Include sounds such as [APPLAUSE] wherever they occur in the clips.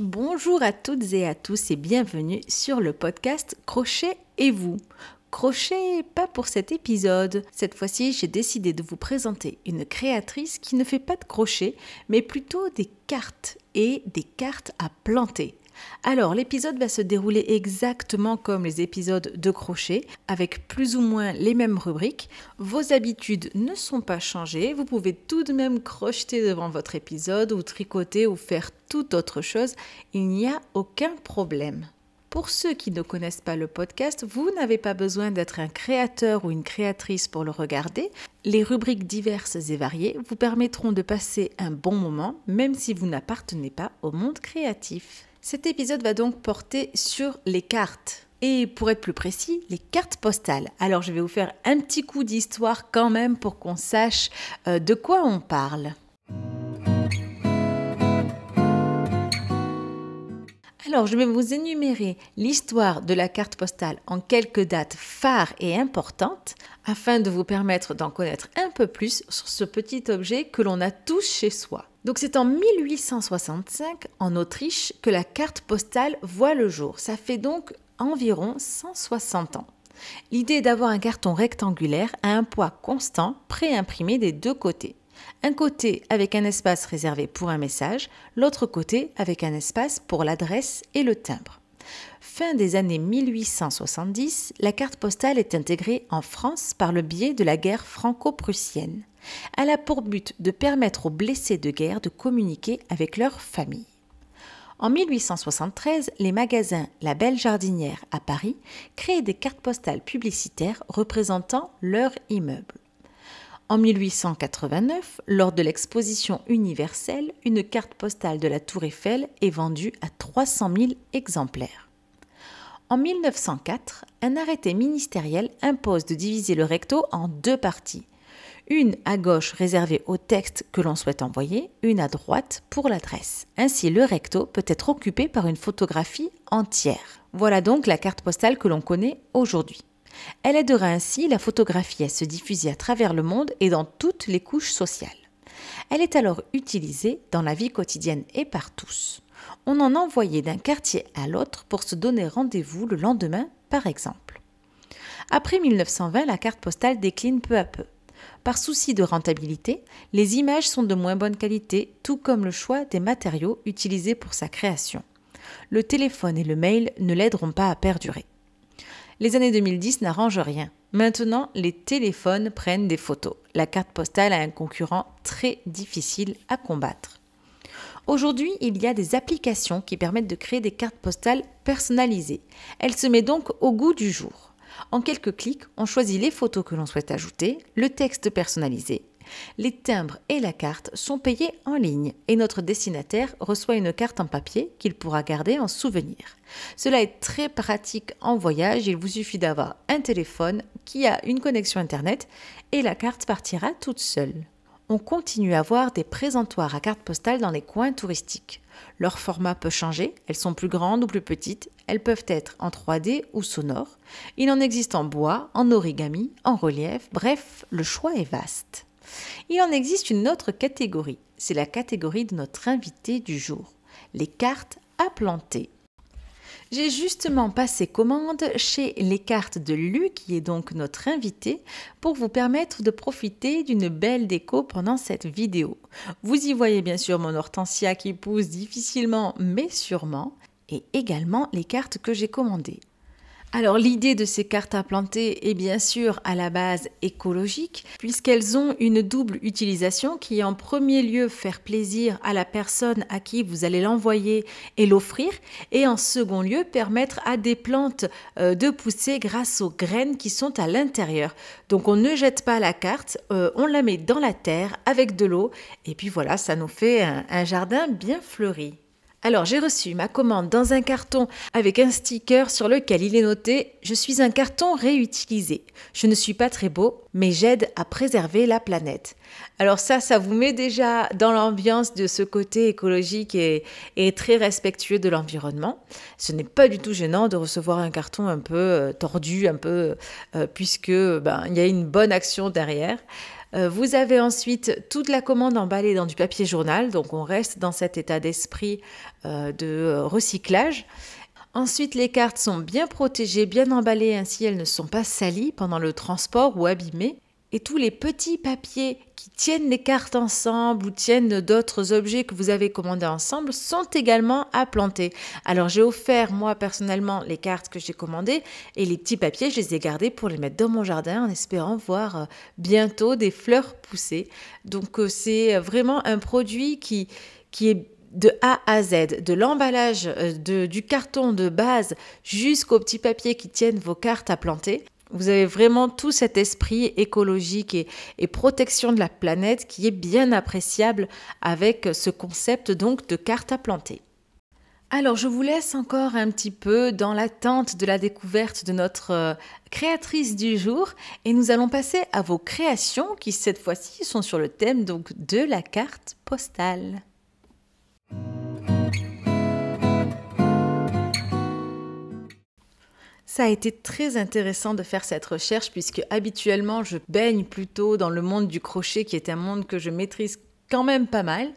Bonjour à toutes et à tous et bienvenue sur le podcast Crochet et vous. Crochet, pas pour cet épisode. Cette fois-ci, j'ai décidé de vous présenter une créatrice qui ne fait pas de crochet, mais plutôt des cartes et des cartes à planter. Alors, l'épisode va se dérouler exactement comme les épisodes de crochet, avec plus ou moins les mêmes rubriques. Vos habitudes ne sont pas changées, vous pouvez tout de même crocheter devant votre épisode ou tricoter ou faire toute autre chose, il n'y a aucun problème. Pour ceux qui ne connaissent pas le podcast, vous n'avez pas besoin d'être un créateur ou une créatrice pour le regarder. Les rubriques diverses et variées vous permettront de passer un bon moment, même si vous n'appartenez pas au monde créatif. Cet épisode va donc porter sur les cartes. Et pour être plus précis, les cartes postales. Alors je vais vous faire un petit coup d'histoire quand même pour qu'on sache euh, de quoi on parle. Alors, je vais vous énumérer l'histoire de la carte postale en quelques dates phares et importantes afin de vous permettre d'en connaître un peu plus sur ce petit objet que l'on a tous chez soi. Donc c'est en 1865 en Autriche que la carte postale voit le jour. Ça fait donc environ 160 ans. L'idée d'avoir un carton rectangulaire à un poids constant préimprimé des deux côtés. Un côté avec un espace réservé pour un message, l'autre côté avec un espace pour l'adresse et le timbre. Fin des années 1870, la carte postale est intégrée en France par le biais de la guerre franco-prussienne. Elle a pour but de permettre aux blessés de guerre de communiquer avec leur famille. En 1873, les magasins La Belle Jardinière à Paris créent des cartes postales publicitaires représentant leur immeuble. En 1889, lors de l'exposition universelle, une carte postale de la Tour Eiffel est vendue à 300 000 exemplaires. En 1904, un arrêté ministériel impose de diviser le recto en deux parties. Une à gauche réservée au texte que l'on souhaite envoyer, une à droite pour l'adresse. Ainsi, le recto peut être occupé par une photographie entière. Voilà donc la carte postale que l'on connaît aujourd'hui. Elle aidera ainsi la photographie à se diffuser à travers le monde et dans toutes les couches sociales. Elle est alors utilisée dans la vie quotidienne et par tous. On en envoyait d'un quartier à l'autre pour se donner rendez-vous le lendemain, par exemple. Après 1920, la carte postale décline peu à peu. Par souci de rentabilité, les images sont de moins bonne qualité, tout comme le choix des matériaux utilisés pour sa création. Le téléphone et le mail ne l'aideront pas à perdurer les années 2010 n'arrangent rien. Maintenant, les téléphones prennent des photos. La carte postale a un concurrent très difficile à combattre. Aujourd'hui, il y a des applications qui permettent de créer des cartes postales personnalisées. Elle se met donc au goût du jour. En quelques clics, on choisit les photos que l'on souhaite ajouter, le texte personnalisé, les timbres et la carte sont payés en ligne et notre destinataire reçoit une carte en papier qu'il pourra garder en souvenir. Cela est très pratique en voyage, il vous suffit d'avoir un téléphone qui a une connexion Internet et la carte partira toute seule on continue à voir des présentoirs à carte postales dans les coins touristiques. Leur format peut changer, elles sont plus grandes ou plus petites, elles peuvent être en 3D ou sonores. Il en existe en bois, en origami, en relief, bref, le choix est vaste. Il en existe une autre catégorie, c'est la catégorie de notre invité du jour, les cartes à planter. J'ai justement passé commande chez Les Cartes de Lu, qui est donc notre invité, pour vous permettre de profiter d'une belle déco pendant cette vidéo. Vous y voyez bien sûr mon hortensia qui pousse difficilement mais sûrement, et également les cartes que j'ai commandées. Alors l'idée de ces cartes à planter est bien sûr à la base écologique, puisqu'elles ont une double utilisation qui est en premier lieu faire plaisir à la personne à qui vous allez l'envoyer et l'offrir, et en second lieu permettre à des plantes euh, de pousser grâce aux graines qui sont à l'intérieur. Donc on ne jette pas la carte, euh, on la met dans la terre avec de l'eau, et puis voilà, ça nous fait un jardin bien fleuri. Alors j'ai reçu ma commande dans un carton avec un sticker sur lequel il est noté ⁇ Je suis un carton réutilisé ⁇ Je ne suis pas très beau, mais j'aide à préserver la planète. Alors ça, ça vous met déjà dans l'ambiance de ce côté écologique et, très respectueux de l'environnement. Ce n'est pas du tout gênant de recevoir un carton un peu euh, tordu, un peu, euh, puisque ben, il y a une bonne action derrière. Euh, vous avez ensuite toute la commande emballée dans du papier journal, donc on reste dans cet état d'esprit euh, de euh, recyclage. Ensuite, les cartes sont bien protégées, bien emballées, ainsi elles ne sont pas salies pendant le transport ou abîmées. Et tous les petits papiers tiennent les cartes ensemble ou tiennent d'autres objets que vous avez commandés ensemble sont également à planter. Alors j'ai offert moi personnellement les cartes que j'ai commandées et les petits papiers, je les ai gardés pour les mettre dans mon jardin en espérant voir euh, bientôt des fleurs pousser. Donc euh, c'est euh, vraiment un produit qui, qui est de A à Z, de l'emballage du carton de base jusqu'aux petits papiers qui tiennent vos cartes à planter. Vous avez vraiment tout cet esprit écologique et, protection de la planète qui est bien appréciable avec ce concept donc de carte à planter. Alors je vous laisse encore un petit peu dans l'attente de la découverte de notre euh, créatrice du jour et nous allons passer à vos créations qui cette fois-ci sont sur le thème donc de la carte postale. Ça a été très intéressant de faire cette recherche puisque habituellement je baigne plutôt dans le monde du crochet qui est un monde que je maîtrise quand même pas mal.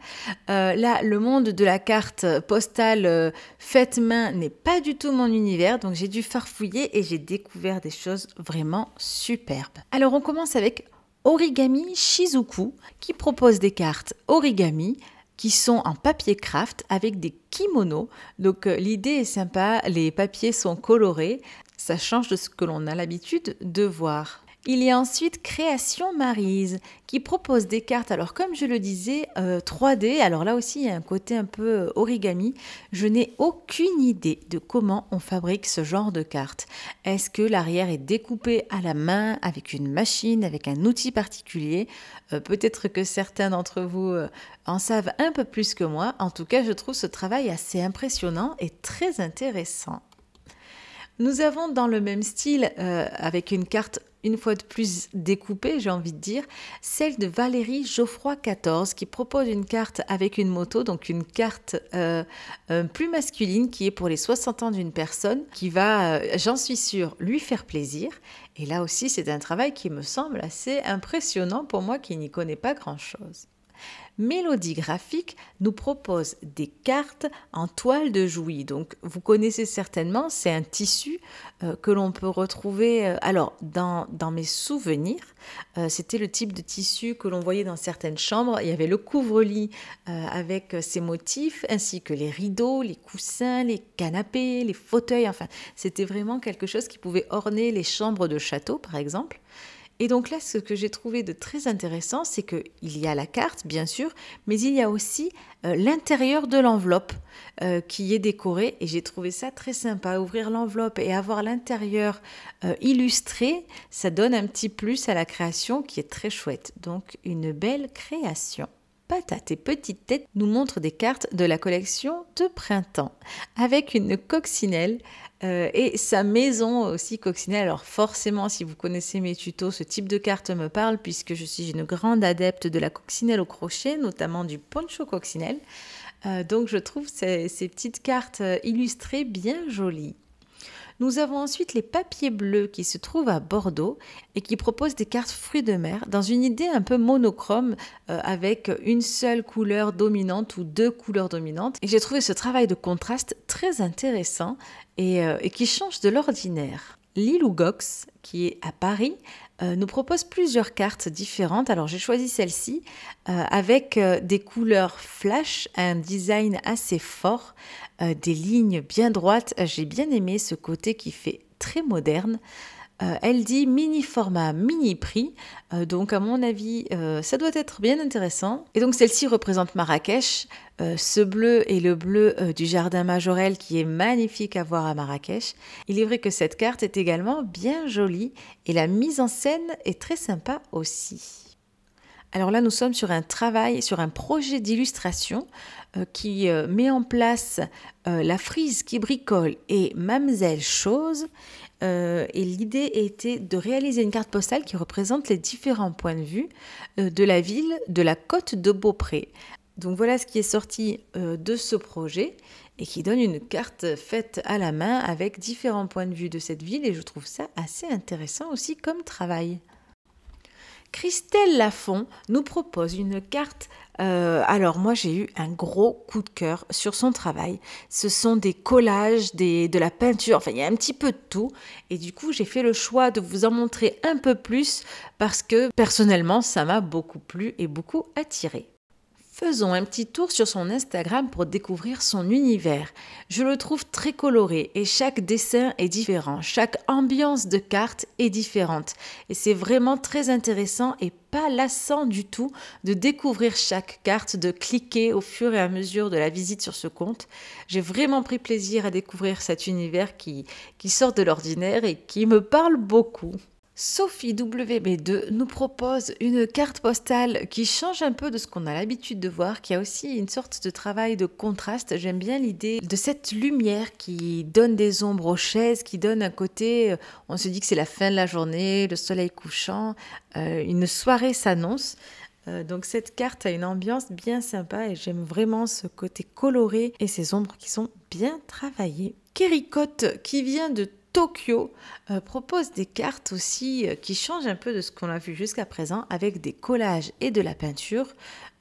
Euh, là, le monde de la carte postale euh, faite main n'est pas du tout mon univers, donc j'ai dû farfouiller et j'ai découvert des choses vraiment superbes. Alors on commence avec Origami Shizuku qui propose des cartes origami qui sont en papier craft avec des kimonos. Donc euh, l'idée est sympa, les papiers sont colorés, ça change de ce que l'on a l'habitude de voir. Il y a ensuite Création Marise qui propose des cartes, alors comme je le disais, 3D, euh, alors là aussi il y a un côté un peu euh, origami. Je n'ai aucune idée de comment on fabrique ce genre de cartes. Est-ce que l'arrière est découpé à la main avec une machine, avec un outil particulier euh, Peut-être que certains d'entre vous en savent un peu plus que moi. En tout cas, je trouve ce travail assez impressionnant et très intéressant. Nous avons dans le même style, euh, avec une carte une fois de plus découpée, j'ai envie de dire, celle de Valérie Geoffroy XIV qui propose une carte avec une moto, donc une carte euh, euh, plus masculine qui est pour les 60 ans d'une personne qui va, j'en suis sûre, lui faire plaisir. Et là aussi, c'est un travail qui me semble assez impressionnant pour moi qui n'y connais pas grand-chose. Mélodie Graphique nous propose des cartes en toile de jouy. Donc vous connaissez certainement, c'est un tissu euh, que l'on peut retrouver. Euh, alors dans, mes souvenirs, euh, c'était le type de tissu que l'on voyait dans certaines chambres. Il y avait le couvre-lit avec ses motifs, ainsi que les rideaux, les coussins, les canapés, les fauteuils. Enfin, c'était vraiment quelque chose qui pouvait orner les chambres de château, par exemple. Et donc là, ce que j'ai trouvé de très intéressant, c'est qu'il y a la carte, bien sûr, mais il y a aussi euh, l'intérieur de l'enveloppe euh, qui est décoré. Et j'ai trouvé ça très sympa. Ouvrir l'enveloppe et avoir l'intérieur euh, illustré, ça donne un petit plus à la création qui est très chouette. Donc une belle création à tes petite têtes nous montre des cartes de la collection de printemps avec une coccinelle euh, et sa maison aussi coccinelle. Alors forcément, si vous connaissez mes tutos, ce type de carte me parle puisque je suis une grande adepte de la coccinelle au crochet, notamment du poncho coccinelle. Euh, donc je trouve ces petites cartes euh, illustrées bien jolies. Nous avons ensuite les papiers bleus qui se trouvent à Bordeaux et qui proposent des cartes fruits de mer dans une idée un peu monochrome euh, avec une seule couleur dominante ou deux couleurs dominantes. j'ai trouvé ce travail de contraste très intéressant et euh, qui change de l'ordinaire. Lilou Gox, qui est à Paris, euh, nous propose plusieurs cartes différentes. Alors j'ai choisi celle-ci euh, avec euh, des couleurs flash, un design assez fort, des lignes bien droites. J'ai bien aimé ce côté qui fait très moderne. Euh, elle dit mini format, mini prix. Euh, donc à mon avis, euh, ça doit être bien intéressant. Et donc celle-ci représente Marrakech. ce bleu est le bleu du jardin Majorel qui est magnifique à voir à Marrakech. Il est vrai que cette carte est également bien jolie et la mise en scène est très sympa aussi. Alors là, nous sommes sur un travail, sur un projet d'illustration qui met en place la frise qui bricole et Mamselle Chose. Euh, et l'idée était de réaliser une carte postale qui représente les différents points de vue euh, de la ville de la côte de Beaupré. Donc voilà ce qui est sorti euh, de ce projet et qui donne une carte faite à la main avec différents points de vue de cette ville et je trouve ça assez intéressant aussi comme travail. Christelle Lafont nous propose une carte euh, alors moi j'ai eu un gros coup de cœur sur son travail. Ce sont des collages, des, de la peinture, enfin il y a un petit peu de tout. Et du coup j'ai fait le choix de vous en montrer un peu plus parce que personnellement ça m'a beaucoup plu et beaucoup attiré. Faisons un petit tour sur son Instagram pour découvrir son univers. Je le trouve très coloré et chaque dessin est différent, chaque ambiance de carte est différente. Et c'est vraiment très intéressant et pas lassant du tout de découvrir chaque carte, de cliquer au fur et à mesure de la visite sur ce compte. J'ai vraiment pris plaisir à découvrir cet univers qui, qui sort de l'ordinaire et qui me parle beaucoup. Sophie WB2 nous propose une carte postale qui change un peu de ce qu'on a l'habitude de voir, qui a aussi une sorte de travail de contraste. J'aime bien l'idée de cette lumière qui donne des ombres aux chaises, qui donne un côté, euh, on se dit que c'est la fin de la journée, le soleil couchant, euh, une soirée s'annonce. Euh, donc cette carte a une ambiance bien sympa et j'aime vraiment ce côté coloré et ces ombres qui sont bien travaillées. Kéricot qui vient de Tokyo euh, propose des cartes aussi euh, qui changent un peu de ce qu'on a vu jusqu'à présent avec des collages et de la peinture,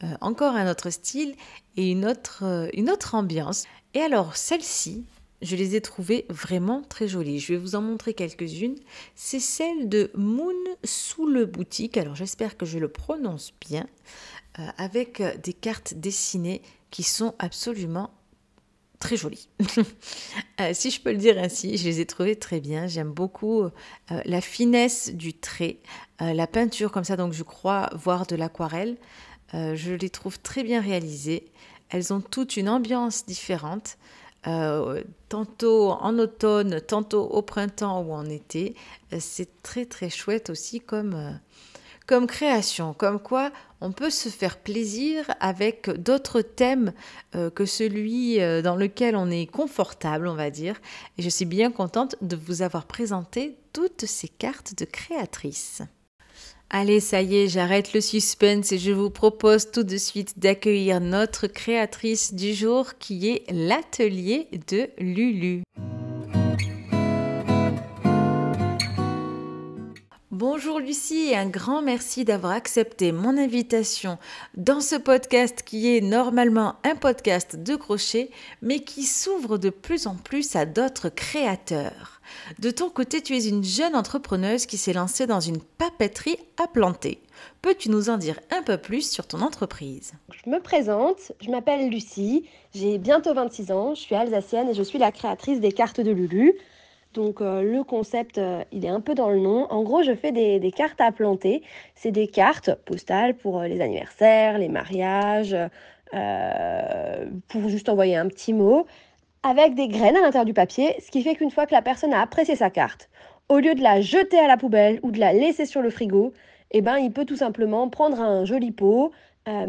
euh, encore un autre style et une autre, une autre ambiance. Et alors celles ci je les ai trouvées vraiment très jolies. Je vais vous en montrer quelques-unes. C'est celle de Moon sous le boutique. Alors j'espère que je le prononce bien, avec des cartes dessinées qui sont absolument très jolies. [LAUGHS] Euh, si je peux le dire ainsi, je les ai trouvées très bien. J'aime beaucoup euh, la finesse du trait, euh, la peinture comme ça, donc je crois voir de l'aquarelle. je les trouve très bien réalisées. Elles ont toute une ambiance différente. tantôt en automne, tantôt au printemps ou en été. C'est très très chouette aussi comme, comme création, comme quoi on peut se faire plaisir avec d'autres thèmes euh, que celui euh, dans lequel on est confortable, on va dire. Et je suis bien contente de vous avoir présenté toutes ces cartes de créatrices. Allez, ça y est, j'arrête le suspense et je vous propose tout de suite d'accueillir notre créatrice du jour qui est l'atelier de Lulu. Bonjour Lucie et un grand merci d'avoir accepté mon invitation dans ce podcast qui est normalement un podcast de crochet mais qui s'ouvre de plus en plus à d'autres créateurs. De ton côté, tu es une jeune entrepreneuse qui s'est lancée dans une papeterie à planter. Peux-tu nous en dire un peu plus sur ton entreprise Je me présente, je m'appelle Lucie, j'ai bientôt 26 ans, je suis alsacienne et je suis la créatrice des cartes de Lulu, donc euh, le concept, euh, il est un peu dans le nom. En gros, je fais des, cartes à planter. C'est des cartes postales pour euh, les anniversaires, les mariages, pour juste envoyer un petit mot, avec des graines à l'intérieur du papier, ce qui fait qu'une fois que la personne a apprécié sa carte, au lieu de la jeter à la poubelle ou de la laisser sur le frigo, eh ben, il peut tout simplement prendre un joli pot,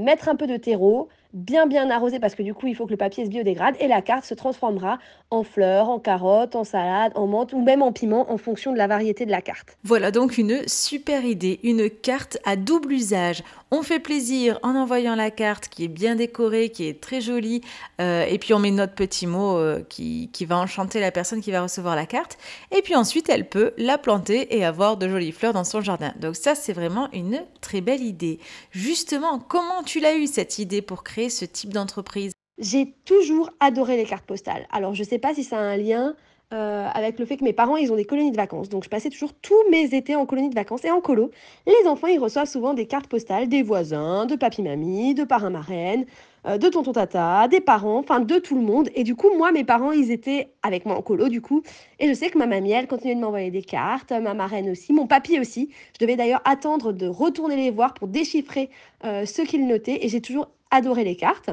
mettre un peu de terreau, bien bien arrosé parce que du coup il faut que le papier se biodégrade et la carte se transformera en fleurs, en carottes, en salade, en menthe ou même en piment en fonction de la variété de la carte. Voilà donc une super idée, une carte à double usage. On fait plaisir en envoyant la carte qui est bien décorée, qui est très jolie euh, et puis on met notre petit mot euh, qui, qui va enchanter la personne qui va recevoir la carte et puis ensuite elle peut la planter et avoir de jolies fleurs dans son jardin. Donc ça c'est vraiment une très belle idée. Justement, comment tu l'as eu cette idée pour créer ce type d'entreprise J'ai toujours adoré les cartes postales. Alors, je ne sais pas si ça a un lien euh, avec le fait que mes parents, ils ont des colonies de vacances. Donc, je passais toujours tous mes étés en colonie de vacances et en colo. Les enfants, ils reçoivent souvent des cartes postales des voisins, de papy-mamie, de parrain-marraine, euh, de tonton-tata, des parents, enfin de tout le monde. Et du coup, moi, mes parents, ils étaient avec moi en colo, du coup. Et je sais que ma mamie, elle continuait de m'envoyer des cartes, ma marraine aussi, mon papy aussi. Je devais d'ailleurs attendre de retourner les voir pour déchiffrer euh, ce qu'ils notaient. Et j'ai toujours adorer les cartes.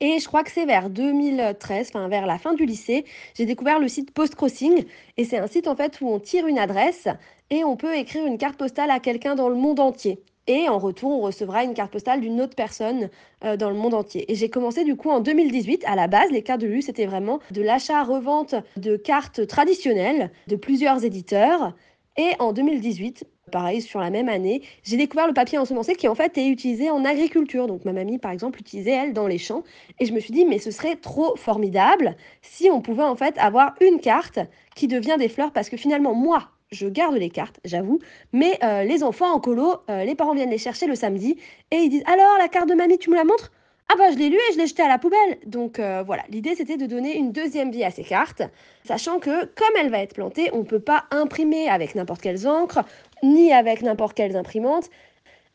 Et je crois que c'est vers 2013, enfin vers la fin du lycée, j'ai découvert le site Postcrossing. Et c'est un site en fait où on tire une adresse et on peut écrire une carte postale à quelqu'un dans le monde entier. Et en retour, on recevra une carte postale d'une autre personne euh, dans le monde entier. Et j'ai commencé du coup en 2018. À la base, les cartes de luxe c'était vraiment de l'achat-revente de cartes traditionnelles de plusieurs éditeurs. Et en 2018, Pareil, sur la même année, j'ai découvert le papier ensemencé qui en fait est utilisé en agriculture. Donc ma mamie, par exemple, l'utilisait elle dans les champs. Et je me suis dit, mais ce serait trop formidable si on pouvait en fait avoir une carte qui devient des fleurs parce que finalement, moi, je garde les cartes, j'avoue, mais euh, les enfants en colo, euh, les parents viennent les chercher le samedi et ils disent alors la carte de mamie, tu me la montres ah bah je l'ai lu et je l'ai jeté à la poubelle. Donc euh, voilà, l'idée c'était de donner une deuxième vie à ces cartes, sachant que comme elle va être plantée, on ne peut pas imprimer avec n'importe quelles encres, ni avec n'importe quelles imprimantes,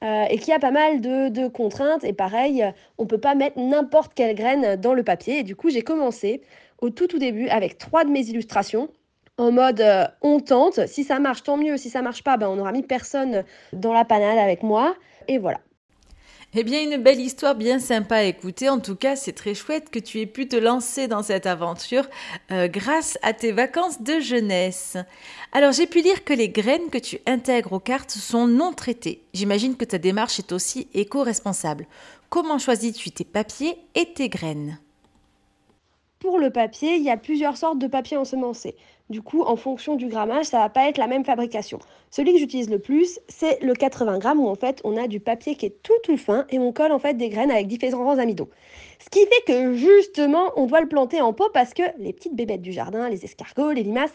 euh, et qu'il y a pas mal de, contraintes. Et pareil, euh, on ne peut pas mettre n'importe quelle graine dans le papier. Et du coup, j'ai commencé au tout tout début avec trois de mes illustrations en mode on tente, si ça marche tant mieux, si ça marche pas, ben, on aura mis personne dans la panade avec moi. Et voilà. Eh bien, une belle histoire bien sympa à écouter. En tout cas, c'est très chouette que tu aies pu te lancer dans cette aventure euh, grâce à tes vacances de jeunesse. Alors, j'ai pu lire que les graines que tu intègres aux cartes sont non traitées. J'imagine que ta démarche est aussi éco-responsable. Comment choisis-tu tes papiers et tes graines Pour le papier, il y a plusieurs sortes de papiers ensemencés. Du coup, en fonction du grammage, ça va pas être la même fabrication. Celui que j'utilise le plus, c'est le 80 grammes où en fait on a du papier qui est tout tout fin et on colle en fait des graines avec différents amidons. Ce qui fait que justement, on doit le planter en pot parce que les petites bébêtes du jardin, les escargots, les limaces,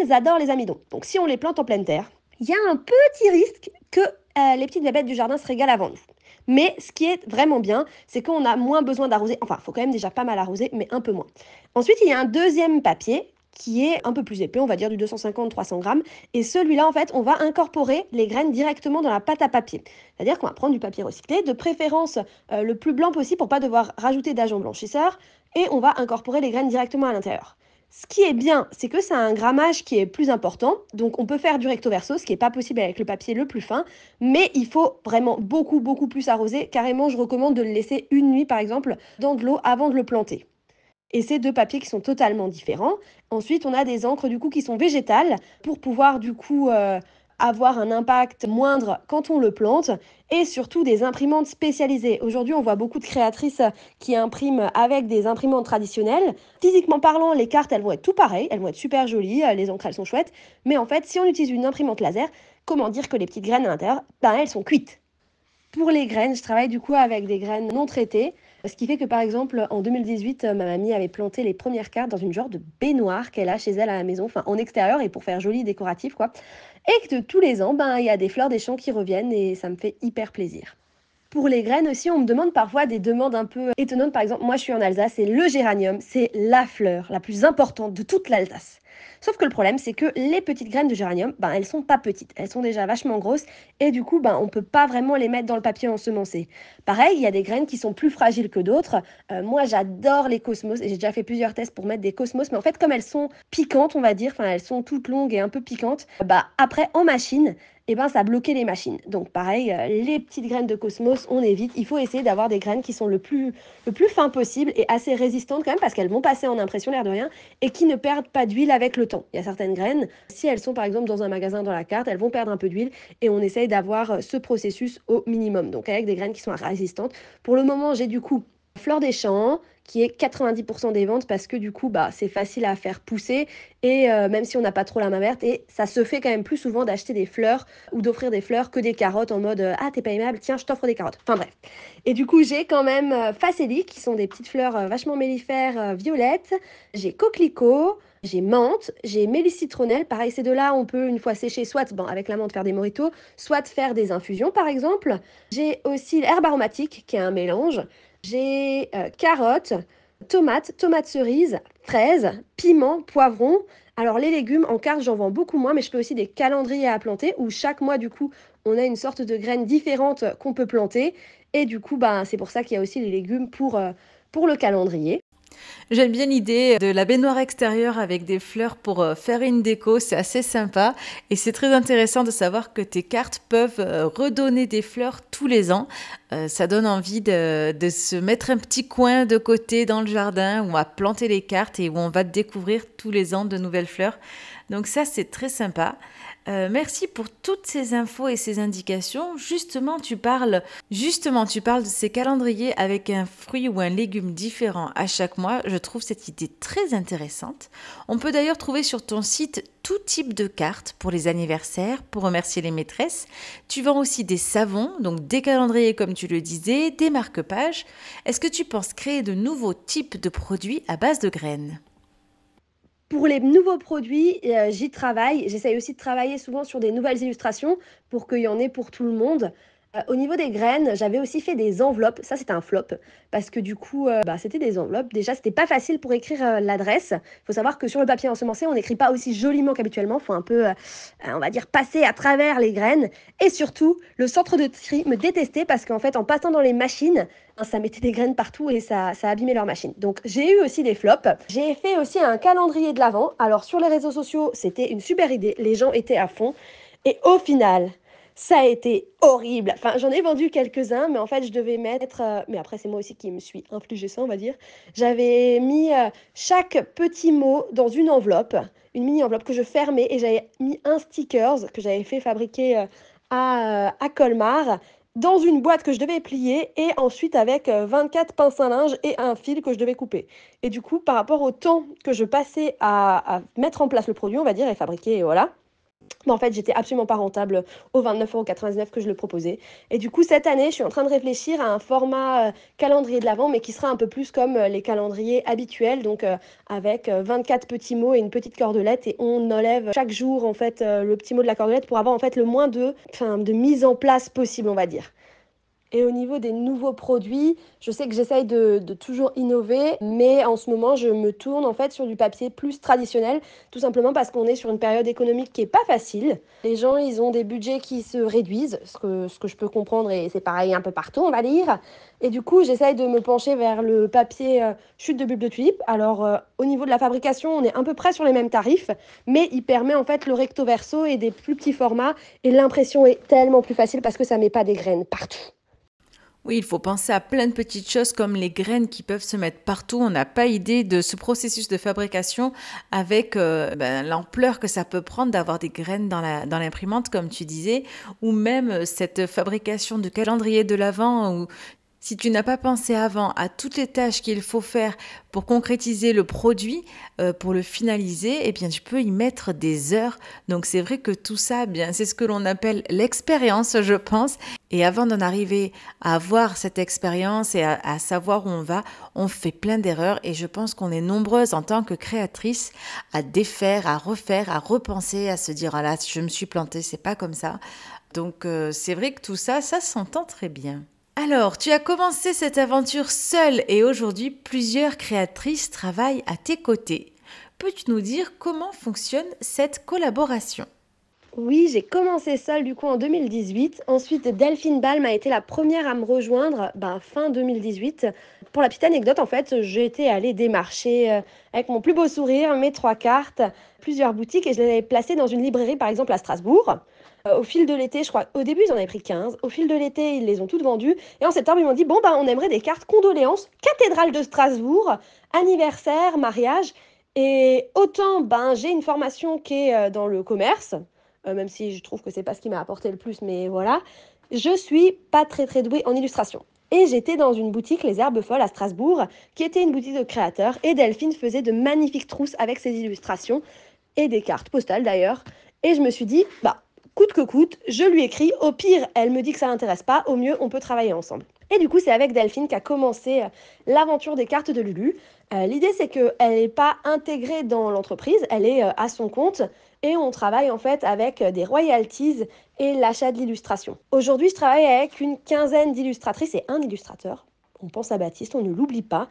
elles adorent les amidons. Donc si on les plante en pleine terre, il y a un petit risque que euh, les petites bébêtes du jardin se régalent avant nous. Mais ce qui est vraiment bien, c'est qu'on a moins besoin d'arroser. Enfin, il faut quand même déjà pas mal arroser, mais un peu moins. Ensuite, il y a un deuxième papier qui est un peu plus épais, on va dire du 250-300 grammes. Et celui-là, en fait, on va incorporer les graines directement dans la pâte à papier. C'est-à-dire qu'on va prendre du papier recyclé, de préférence euh, le plus blanc possible pour pas devoir rajouter d'agent blanchisseur, et on va incorporer les graines directement à l'intérieur. Ce qui est bien, c'est que ça a un grammage qui est plus important, donc on peut faire du recto verso, ce qui n'est pas possible avec le papier le plus fin, mais il faut vraiment beaucoup, beaucoup plus arroser. Carrément, je recommande de le laisser une nuit, par exemple, dans de l'eau avant de le planter. Et c'est deux papiers qui sont totalement différents. Ensuite, on a des encres du coup qui sont végétales pour pouvoir du coup euh, avoir un impact moindre quand on le plante et surtout des imprimantes spécialisées. Aujourd'hui, on voit beaucoup de créatrices qui impriment avec des imprimantes traditionnelles. Physiquement parlant, les cartes, elles vont être tout pareilles, elles vont être super jolies, euh, les encres, elles sont chouettes. Mais en fait, si on utilise une imprimante laser, comment dire que les petites graines à l'intérieur, ben, elles sont cuites. Pour les graines, je travaille du coup avec des graines non traitées ce qui fait que, par exemple, en 2018, euh, ma mamie avait planté les premières cartes dans une genre de baignoire qu'elle a chez elle à la maison, enfin en extérieur et pour faire joli décoratif, quoi. Et que de tous les ans, ben, il y a des fleurs des champs qui reviennent et ça me fait hyper plaisir. Pour les graines aussi, on me demande parfois des demandes un peu étonnantes. Par exemple, moi je suis en Alsace et le géranium, c'est la fleur la plus importante de toute l'Alsace. Sauf que le problème, c'est que les petites graines de géranium, ben, elles sont pas petites, elles sont déjà vachement grosses et du coup, ben, on peut pas vraiment les mettre dans le papier ensemencé. Pareil, il y a des graines qui sont plus fragiles que d'autres. Euh, moi, j'adore les cosmos et j'ai déjà fait plusieurs tests pour mettre des cosmos, mais en fait, comme elles sont piquantes, on va dire, enfin, elles sont toutes longues et un peu piquantes, bah, après, en machine, et eh ben ça bloquait les machines. Donc pareil, euh, les petites graines de cosmos, on évite. Il faut essayer d'avoir des graines qui sont le plus, le plus fin possible et assez résistantes quand même parce qu'elles vont passer en impression l'air de rien et qui ne perdent pas d'huile avec le temps. Il y a certaines graines, si elles sont par exemple dans un magasin dans la carte, elles vont perdre un peu d'huile et on essaye d'avoir euh, ce processus au minimum. Donc avec des graines qui sont résistantes. Pour le moment, j'ai du coup fleur des champs, qui est 90% des ventes parce que du coup, bah, c'est facile à faire pousser et euh, même si on n'a pas trop la main verte, et ça se fait quand même plus souvent d'acheter des fleurs ou d'offrir des fleurs que des carottes en mode euh, ah t'es pas aimable, tiens je t'offre des carottes. Enfin bref. Et du coup, j'ai quand même euh, facélie qui sont des petites fleurs vachement mellifères violettes. J'ai coquelicot. J'ai menthe, j'ai mélisse Pareil, ces deux-là, on peut une fois sécher, soit bon, avec la menthe faire des moritos, soit faire des infusions par exemple. J'ai aussi l'herbe aromatique qui est un mélange. J'ai euh, carottes, tomates, tomates cerises, fraises, piments, poivrons. Alors les légumes en carte, j'en vends beaucoup moins, mais je fais aussi des calendriers à planter où chaque mois du coup on a une sorte de graines différente qu'on peut planter. Et du coup, bah, c'est pour ça qu'il y a aussi les légumes pour, euh, pour le calendrier. J'aime bien l'idée de la baignoire extérieure avec des fleurs pour euh, faire une déco, c'est assez sympa et c'est très intéressant de savoir que tes cartes peuvent euh, redonner des fleurs tous les ans. Euh, ça donne envie de, de, se mettre un petit coin de côté dans le jardin où on va planter les cartes et où on va découvrir tous les ans de nouvelles fleurs. Donc ça c'est très sympa. Euh, merci pour toutes ces infos et ces indications. Justement, tu parles, justement, tu parles de ces calendriers avec un fruit ou un légume différent à chaque mois. Je trouve cette idée très intéressante. On peut d'ailleurs trouver sur ton site tout type de cartes pour les anniversaires, pour remercier les maîtresses. Tu vends aussi des savons, donc des calendriers comme tu le disais, des marque-pages. Est-ce que tu penses créer de nouveaux types de produits à base de graines pour les nouveaux produits, euh, j'y travaille. J'essaye aussi de travailler souvent sur des nouvelles illustrations pour qu'il y en ait pour tout le monde. Euh, au niveau des graines, j'avais aussi fait des enveloppes. Ça, c'était un flop parce que du coup, euh, bah, c'était des enveloppes. Déjà, c'était pas facile pour écrire euh, l'adresse. Il faut savoir que sur le papier ensemencé, on n'écrit pas aussi joliment qu'habituellement. Il faut un peu, on va dire, passer à travers les graines. Et surtout, le centre de tri me détestait parce qu'en fait, en passant dans les machines, hein, ça mettait des graines partout et ça, ça abîmait leurs machines. Donc, j'ai eu aussi des flops. J'ai fait aussi un calendrier de l'avant. Alors, sur les réseaux sociaux, c'était une super idée. Les gens étaient à fond. Et au final, ça a été horrible. Enfin, j'en ai vendu quelques-uns, mais en fait, je devais mettre. Euh, mais après, c'est moi aussi qui me suis infligé ça, on va dire. J'avais mis euh, chaque petit mot dans une enveloppe, une mini-enveloppe que je fermais et j'avais mis un stickers que j'avais fait fabriquer euh, à, à Colmar dans une boîte que je devais plier et ensuite avec 24 pinces à linge et un fil que je devais couper. Et du coup, par rapport au temps que je passais à, mettre en place le produit, on va dire, et fabriquer, voilà, en fait, j'étais absolument pas rentable aux 29,99€ que je le proposais. Et du coup, cette année, je suis en train de réfléchir à un format euh, calendrier de l'avant, mais qui sera un peu plus comme euh, les calendriers habituels, donc euh, avec 24 petits mots et une petite cordelette, et on enlève chaque jour en fait le petit mot de la cordelette pour avoir en fait le moins de, de mise en place possible, on va dire. Et au niveau des nouveaux produits, je sais que j'essaye de, toujours innover, mais en ce moment, je me tourne en fait sur du papier plus traditionnel, tout simplement parce qu'on est sur une période économique qui est pas facile. Les gens, ils ont des budgets qui se réduisent, ce que, ce que je peux comprendre, et c'est pareil un peu partout, on va dire. Et du coup, j'essaye de me pencher vers le papier euh, chute de bulbe de tulipe. Alors, euh, au niveau de la fabrication, on est à peu près sur les mêmes tarifs, mais il permet en fait le recto verso et des plus petits formats, et l'impression est tellement plus facile parce que ça met pas des graines partout. Oui, il faut penser à plein de petites choses comme les graines qui peuvent se mettre partout. On n'a pas idée de ce processus de fabrication avec euh, ben, l'ampleur que ça peut prendre d'avoir des graines dans l'imprimante, comme tu disais, ou même euh, cette fabrication de calendrier de l'avant si tu n'as pas pensé avant à toutes les tâches qu'il faut faire pour concrétiser le produit, euh, pour le finaliser, eh bien tu peux y mettre des heures. Donc c'est vrai que tout ça, eh bien c'est ce que l'on appelle l'expérience, je pense. Et avant d'en arriver à avoir cette expérience et à, savoir où on va, on fait plein d'erreurs et je pense qu'on est nombreuses en tant que créatrices à défaire, à refaire, à repenser, à se dire ah là je me suis plantée, c'est pas comme ça. Donc euh, c'est vrai que tout ça, ça s'entend très bien. Alors, tu as commencé cette aventure seule et aujourd'hui plusieurs créatrices travaillent à tes côtés. Peux-tu nous dire comment fonctionne cette collaboration oui, j'ai commencé seule du coup en 2018. Ensuite, Delphine Balm a été la première à me rejoindre ben, fin 2018. Pour la petite anecdote, en fait, j'étais allée démarcher euh, avec mon plus beau sourire, mes trois cartes, plusieurs boutiques et je les avais placées dans une librairie par exemple à Strasbourg. Euh, au fil de l'été, je crois, au début, ils en avaient pris 15. Au fil de l'été, ils les ont toutes vendues. Et en septembre, ils m'ont dit Bon, ben, on aimerait des cartes condoléances, cathédrale de Strasbourg, anniversaire, mariage. Et autant, ben, j'ai une formation qui est euh, dans le commerce, euh, même si je trouve que c'est pas ce qui m'a apporté le plus, mais voilà. Je suis pas très très douée en illustration. Et j'étais dans une boutique Les Herbes Folles à Strasbourg, qui était une boutique de créateurs, et Delphine faisait de magnifiques trousses avec ses illustrations et des cartes postales d'ailleurs. Et je me suis dit, bah, coûte que coûte, je lui écris. Au pire, elle me dit que ça l'intéresse pas. Au mieux, on peut travailler ensemble. Et du coup, c'est avec Delphine qu'a commencé euh, l'aventure des cartes de Lulu. Euh, l'idée, c'est qu'elle n'est pas intégrée dans l'entreprise, elle est euh, à son compte et on travaille en fait avec des royalties et l'achat de l'illustration. Aujourd'hui, je travaille avec une quinzaine d'illustratrices et un illustrateur. On pense à Baptiste, on ne l'oublie pas.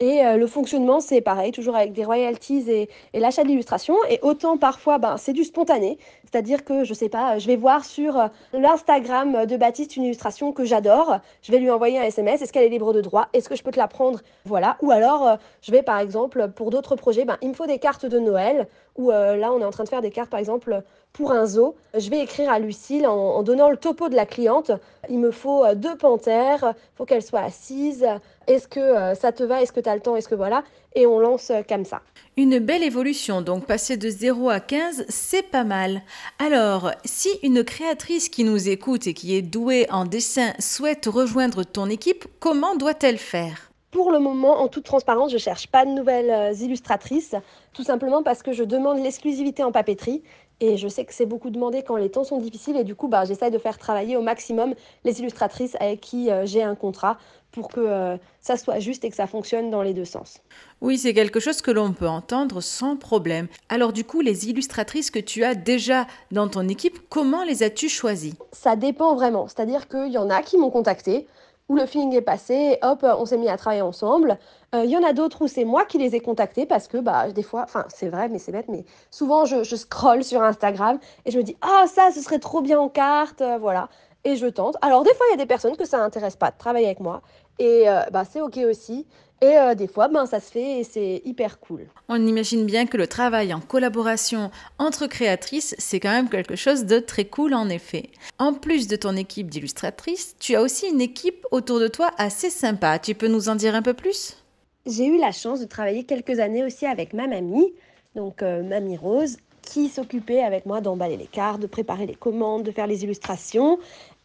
Et euh, le fonctionnement, c'est pareil, toujours avec des royalties et, l'achat d'illustrations. Et autant parfois, ben, c'est du spontané. C'est-à-dire que, je sais pas, je vais voir sur euh, l'Instagram de Baptiste une illustration que j'adore. Je vais lui envoyer un SMS. Est-ce qu'elle est libre de droit Est-ce que je peux te la prendre Voilà. Ou alors, euh, je vais, par exemple, pour d'autres projets, ben, il me faut des cartes de Noël où euh, là, on est en train de faire des cartes, par exemple, pour un zoo. Je vais écrire à Lucille en, donnant le topo de la cliente. Il me faut euh, deux panthères, il faut qu'elle soit assise. Est-ce que euh, ça te va Est-ce que tu as le temps Est-ce que voilà Et on lance comme ça. Une belle évolution, donc passer de 0 à 15, c'est pas mal. Alors, si une créatrice qui nous écoute et qui est douée en dessin souhaite rejoindre ton équipe, comment doit-elle faire pour le moment, en toute transparence, je ne cherche pas de nouvelles euh, illustratrices, tout simplement parce que je demande l'exclusivité en papeterie. Et je sais que c'est beaucoup demandé quand les temps sont difficiles. Et du coup, bah, j'essaye de faire travailler au maximum les illustratrices avec qui euh, j'ai un contrat pour que euh, ça soit juste et que ça fonctionne dans les deux sens. Oui, c'est quelque chose que l'on peut entendre sans problème. Alors du coup, les illustratrices que tu as déjà dans ton équipe, comment les as-tu choisies Ça dépend vraiment. C'est-à-dire qu'il y en a qui m'ont contacté, où le feeling est passé, hop, euh, on s'est mis à travailler ensemble. Il euh, y en a d'autres où c'est moi qui les ai contactés parce que bah, des fois, enfin c'est vrai, mais c'est bête, mais souvent je, je scrolle sur Instagram et je me dis, oh, ça, ce serait trop bien en carte, euh, voilà et je tente. Alors des fois, il y a des personnes que ça n'intéresse pas de travailler avec moi et euh, bah, c'est ok aussi. Et euh, des fois, ben, ça se fait et c'est hyper cool. On imagine bien que le travail en collaboration entre créatrices, c'est quand même quelque chose de très cool en effet. En plus de ton équipe d'illustratrices, tu as aussi une équipe autour de toi assez sympa. Tu peux nous en dire un peu plus J'ai eu la chance de travailler quelques années aussi avec ma mamie, donc euh, Mamie Rose, qui s'occupait avec moi d'emballer les cartes, de préparer les commandes, de faire les illustrations.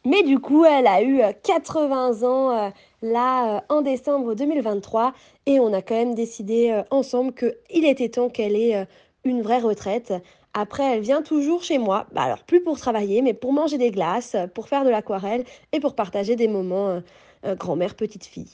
Mais du coup, elle a eu 80 euh, ans euh, là euh, en décembre 2023 et on a quand même décidé ensemble qu'il était temps qu'elle ait une vraie retraite. Après, elle vient toujours chez moi, bah, alors plus pour travailler, mais pour manger des glaces, pour faire de l'aquarelle et pour partager des moments grand-mère petite fille.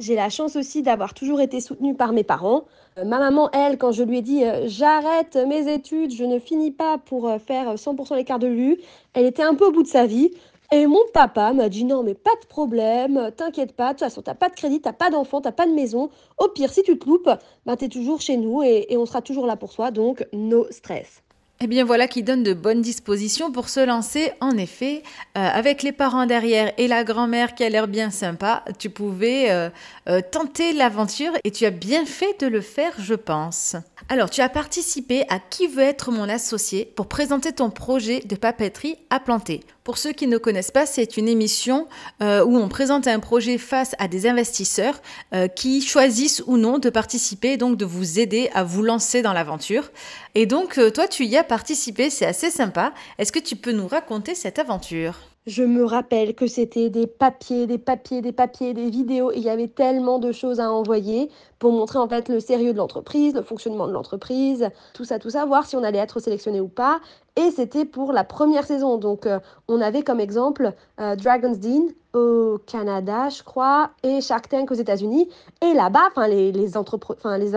J'ai la chance aussi d'avoir toujours été soutenue par mes parents. ma maman, elle, quand je lui ai dit j'arrête mes études, je ne finis pas pour faire 100% l'écart de l'U, elle était un peu au bout de sa vie. Et mon papa m'a dit non mais pas de problème, t'inquiète pas, de toute façon t'as pas de crédit, t'as pas d'enfant, t'as pas de maison. Au pire, si tu te loupes, tu ben, t'es toujours chez nous et, on sera toujours là pour toi, donc no stress. Eh bien voilà qui donne de bonnes dispositions pour se lancer. En effet, euh, avec les parents derrière et la grand-mère qui a l'air bien sympa, tu pouvais euh, euh, tenter l'aventure et tu as bien fait de le faire, je pense. Alors, tu as participé à Qui veut être mon associé pour présenter ton projet de papeterie à planter. Pour ceux qui ne connaissent pas, c'est une émission euh, où on présente un projet face à des investisseurs euh, qui choisissent ou non de participer, donc de vous aider à vous lancer dans l'aventure. Et donc, euh, toi, tu y as participé, c'est assez sympa. Est-ce que tu peux nous raconter cette aventure je me rappelle que c'était des papiers, des papiers, des papiers, des vidéos. il y avait tellement de choses à envoyer pour montrer en fait le sérieux de l'entreprise, le fonctionnement de l'entreprise, tout ça, tout ça, voir si on allait être sélectionné ou pas. Et c'était pour la première saison. Donc euh, on avait comme exemple euh, Dragon's Den au Canada, je crois, et Shark Tank aux États-Unis. Et là-bas, les, les, les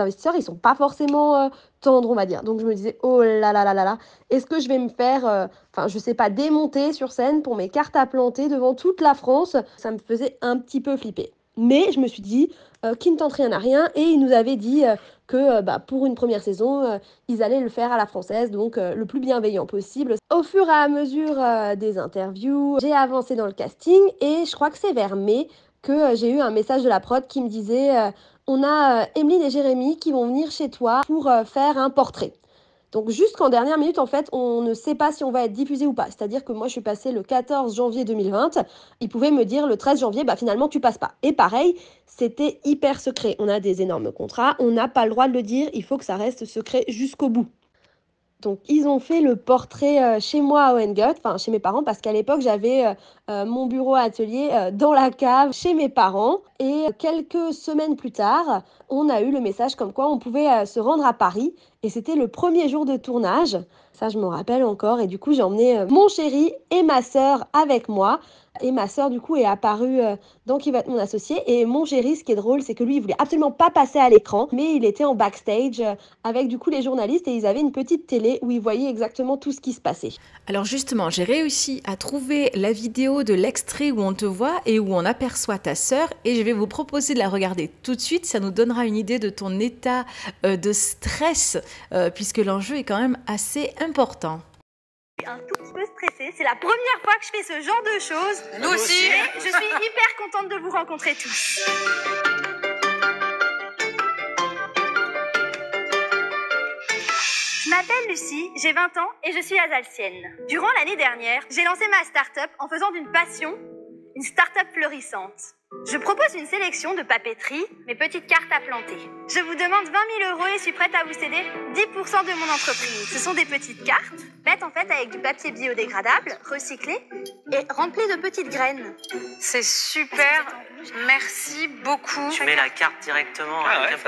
investisseurs, ils sont pas forcément euh, on va dire. Donc je me disais, oh là là là là là, est-ce que je vais me faire, euh, enfin je sais pas, démonter sur scène pour mes cartes à planter devant toute la France Ça me faisait un petit peu flipper. Mais je me suis dit, euh, qu'il qui ne tente rien à rien, et il nous avait dit euh, que bah, pour une première saison, ils allaient le faire à la française, donc le plus bienveillant possible. Au fur et à mesure des interviews, j'ai avancé dans le casting, et je crois que c'est vers mai que j'ai eu un message de la prod qui me disait on a Emeline euh, et Jérémy qui vont venir chez toi pour euh, faire un portrait. Donc jusqu'en dernière minute, en fait, on ne sait pas si on va être diffusé ou pas. C'est-à-dire que moi, je suis passée le 14 janvier 2020. Ils pouvaient me dire le 13 janvier, bah finalement, tu passes pas. Et pareil, c'était hyper secret. On a des énormes contrats, on n'a pas le droit de le dire. Il faut que ça reste secret jusqu'au bout. Donc, ils ont fait le portrait euh, chez moi à Wengott, enfin chez mes parents, parce qu'à l'époque, j'avais euh, euh, mon bureau atelier dans la cave chez mes parents. Et quelques semaines plus tard, on a eu le message comme quoi on pouvait se rendre à Paris. Et c'était le premier jour de tournage. Ça, je m'en rappelle encore. Et du coup, j'ai emmené mon chéri et ma sœur avec moi. Et ma sœur, du coup, est apparue euh, dans Qui va être mon associé. Et mon géri, ce qui est drôle, c'est que lui, il voulait absolument pas passer à l'écran, mais il était en backstage euh, avec, du coup, les journalistes et ils avaient une petite télé où ils voyaient exactement tout ce qui se passait. Alors, justement, j'ai réussi à trouver la vidéo de l'extrait où on te voit et où on aperçoit ta sœur et je vais vous proposer de la regarder tout de suite. Ça nous donnera une idée de ton état euh, de stress puisque l'enjeu est quand même assez important un tout petit peu stressée. C'est la première fois que je fais ce genre de choses. Nous aussi. je suis hyper contente de vous rencontrer tous. Je m'appelle Lucie, j'ai 20 ans et je suis asalcienne Durant l'année dernière, j'ai lancé ma start-up en faisant d'une passion une start-up florissante. Je propose une sélection de papeterie, mes petites cartes à planter. Je vous demande 20 000 euros et suis prête à vous céder 10 de mon entreprise. Ce sont des petites cartes, faites en fait avec du papier biodégradable, recyclé et rempli de petites graines. C'est super, merci beaucoup. Tu mets la carte directement ah à hop,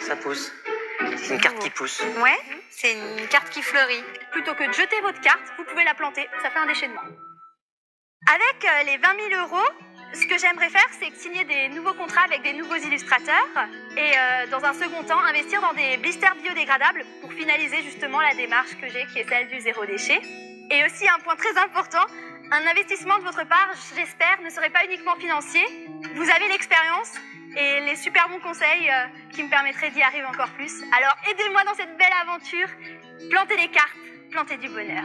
ça pousse. C'est une carte qui pousse. Ouais, c'est une carte qui fleurit. Plutôt que de jeter votre carte, vous pouvez la planter, ça fait un déchaînement. Avec euh, les 20 000 euros, ce que j'aimerais faire, c'est signer des nouveaux contrats avec des nouveaux illustrateurs et euh, dans un second temps, investir dans des blisters biodégradables pour finaliser justement la démarche que j'ai qui est celle du zéro déchet. Et aussi un point très important, un investissement de votre part, j'espère, ne serait pas uniquement financier. Vous avez l'expérience et les super bons conseils euh, qui me permettraient d'y arriver encore plus. Alors aidez-moi dans cette belle aventure, plantez des cartes, plantez du bonheur.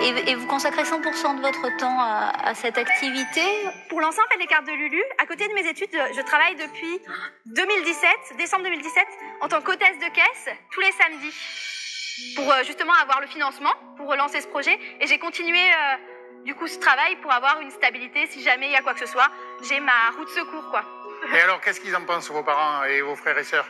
Et, vous consacrez 100% de votre temps à, cette activité Pour lancer en les cartes de Lulu, à côté de mes études, je travaille depuis 2017, décembre 2017, en tant qu'hôtesse de caisse, tous les samedis, pour euh, justement avoir le financement, pour relancer ce projet. Et j'ai continué euh, du coup ce travail pour avoir une stabilité si jamais il y a quoi que ce soit. J'ai ma roue de secours quoi. Et alors, qu'est-ce qu'ils en pensent, vos parents et vos frères et sœurs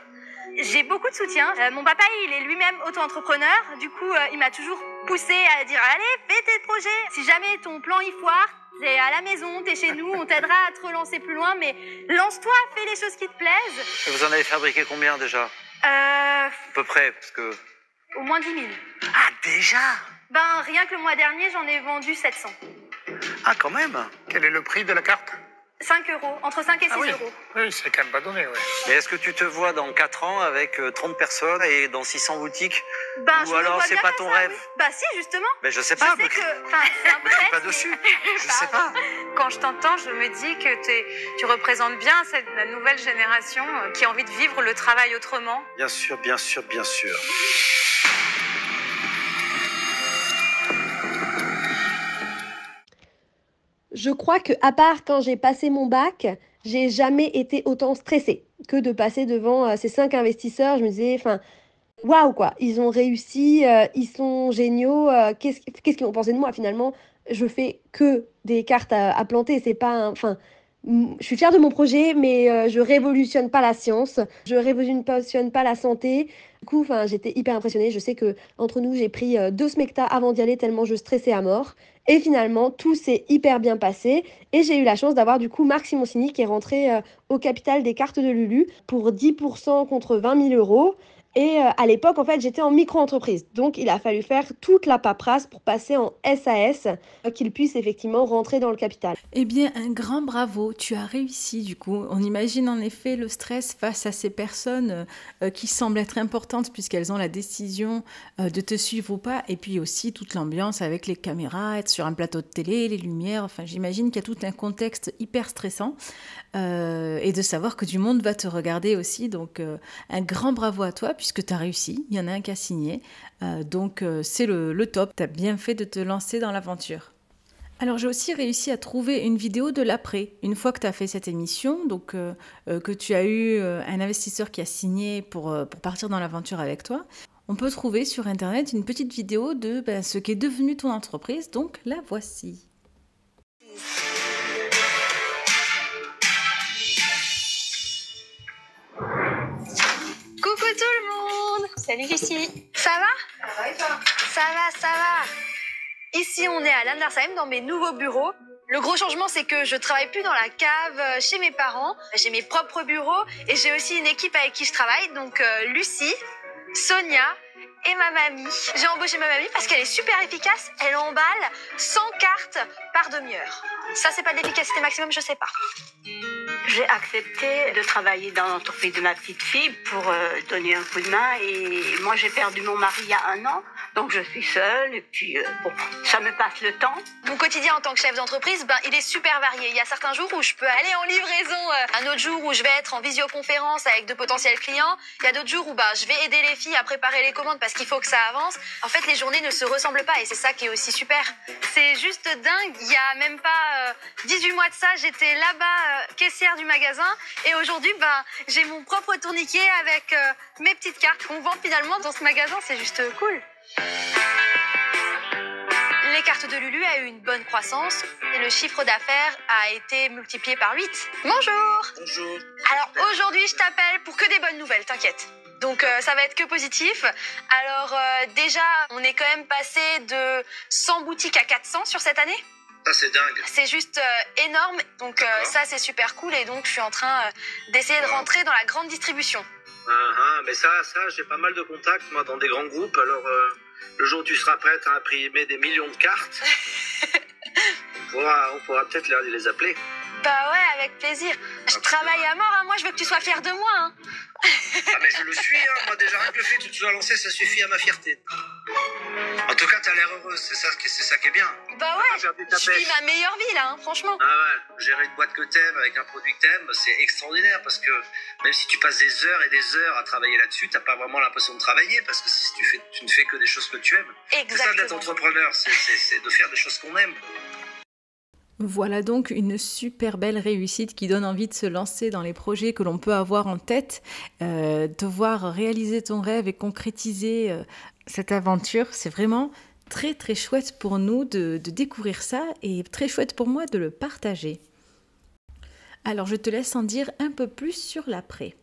j'ai beaucoup de soutien. Euh, mon papa, il est lui-même auto-entrepreneur. Du coup, euh, il m'a toujours poussé à dire allez, fais tes projets. Si jamais ton plan y foire, t'es à la maison, t'es chez nous, on t'aidera à te relancer plus loin, mais lance-toi, fais les choses qui te plaisent. vous en avez fabriqué combien déjà Euh. À peu près, parce que. Au moins 10 000. Ah, déjà Ben, rien que le mois dernier, j'en ai vendu 700. Ah, quand même Quel est le prix de la carte 5 euros, entre 5 et 6 ah oui. euros. Oui, c'est quand même pas donné, ouais. Mais est-ce que tu te vois dans 4 ans avec 30 euh, personnes et dans 600 boutiques bah, Ou alors c'est pas ton rêve Bah si, justement. Mais je sais pas. Je que... [LAUGHS] pas dessus. [LAUGHS] Je sais pas. Quand je t'entends, je me dis que tu représentes bien cette... la nouvelle génération euh, qui a envie de vivre le travail autrement. Bien sûr, bien sûr, bien sûr. je crois que, à part quand j'ai passé mon bac, j'ai jamais été autant stressée que de passer devant euh, ces cinq investisseurs. Je me disais, enfin, waouh quoi, ils ont réussi, euh, ils sont géniaux. Euh, qu'est-ce qu'ils vont ont pensé de moi finalement Je fais que des cartes à, planter. C'est pas, enfin, je suis fière de mon projet, mais je je révolutionne pas la science, je révolutionne pas la santé. Du coup, enfin, j'étais hyper impressionnée. Je sais que entre nous, j'ai pris deux smecta avant d'y aller tellement je stressais à mort. Et finalement, tout s'est hyper bien passé. Et j'ai eu la chance d'avoir du coup Marc Simoncini qui est rentré euh, au capital des cartes de Lulu pour 10% contre 20 000 euros. Et euh, à l'époque, en fait, j'étais en micro-entreprise. Donc, il a fallu faire toute la paperasse pour passer en SAS, euh, qu'il puisse effectivement rentrer dans le capital. Eh bien, un grand bravo, tu as réussi du coup. On imagine en effet le stress face à ces personnes euh, qui semblent être importantes puisqu'elles ont la décision de te suivre ou pas. Et puis aussi toute l'ambiance avec les caméras, être sur un plateau de télé, les lumières. Enfin, j'imagine qu'il y a tout un contexte hyper stressant. et de savoir que du monde va te regarder aussi. Donc, un grand bravo à toi que tu as réussi, il y en a un qui a signé. Euh, donc euh, c'est le, top, tu as bien fait de te lancer dans l'aventure. Alors j'ai aussi réussi à trouver une vidéo de l'après, une fois que tu as fait cette émission, donc euh, que tu as eu un investisseur qui a signé pour, partir dans l'aventure avec toi. On peut trouver sur Internet une petite vidéo de ben, ce qu'est devenu ton entreprise, donc la voici. Coucou tout le monde Salut Lucie Ça va Ça va Ça va, Ici on est à Landersheim dans mes nouveaux bureaux. Le gros changement c'est que je travaille plus dans la cave euh, chez mes parents, j'ai mes propres bureaux et j'ai aussi une équipe avec qui je travaille, donc euh, Lucie, Sonia et ma mamie. J'ai embauché ma mamie parce qu'elle est super efficace, elle emballe 100 cartes par demi-heure. Ça c'est pas de l'efficacité maximum, je sais pas. J'ai accepté de travailler dans l'entreprise de ma petite fille pour euh, donner un coup de main. Et moi, j'ai perdu mon mari il y a un an. Donc je suis seule et puis euh, bon, ça me passe le temps. Mon quotidien en tant que chef d'entreprise, ben, il est super varié. Il y a certains jours où je peux aller en livraison, euh, un autre jour où je vais être en visioconférence avec de potentiels clients, il y a d'autres jours où bah, je vais aider les filles à préparer les commandes parce qu'il faut que ça avance. En fait, les journées ne se ressemblent pas et c'est ça qui est aussi super. C'est juste dingue. Il y a même pas 18 euh, mois de ça, j'étais là-bas caissière du magasin et aujourd'hui, ben, j'ai mon propre tourniquet avec mes petites cartes qu'on vend finalement dans ce magasin. C'est juste cool. Les cartes de Lulu a eu une bonne croissance et le chiffre d'affaires a été multiplié par 8. Bonjour Bonjour Alors aujourd'hui je t'appelle pour que des bonnes nouvelles, t'inquiète. Donc euh, ça va être que positif. Alors euh, déjà, on est quand même passé de 100 boutiques à 400 sur cette année. Ça ah, c'est dingue. C'est juste euh, énorme. Donc ça c'est super cool et donc je suis en train d'essayer de rentrer dans la grande distribution. Ah, ah, mais ça, ça j'ai pas mal de contacts, moi, dans des grands groupes. Alors, euh, le jour où tu seras prête à imprimer des millions de cartes, [LAUGHS] on pourra, on pourra peut-être les appeler. Bah ouais, avec plaisir. Je travaille euh, à mort, hein. moi je veux que tu sois fier de moi. Hein. ah mais je le suis, hein. moi déjà rien que le fait que tu te sois lancé, ça suffit à ma fierté. En tout cas, t'as l'air heureuse, c'est ça, c'est ça qui est bien. Bah ouais, je vis ma meilleure vie là, franchement. Ah ouais, gérer une boîte que t'aimes avec un produit que t'aimes, c'est extraordinaire parce que même si tu passes des heures et des heures à travailler là-dessus, t'as pas vraiment l'impression de travailler parce que tu, tu ne fais que des choses que tu aimes. Exactement. C'est ça d'être entrepreneur, c'est de faire des choses qu'on aime. Voilà donc une super belle réussite qui donne envie de se lancer dans les projets que l'on peut avoir en tête, euh, de voir réaliser ton rêve et concrétiser euh, cette aventure. C'est vraiment très très chouette pour nous de découvrir ça et très chouette pour moi de le partager. Alors je te laisse en dire un peu plus sur l'après.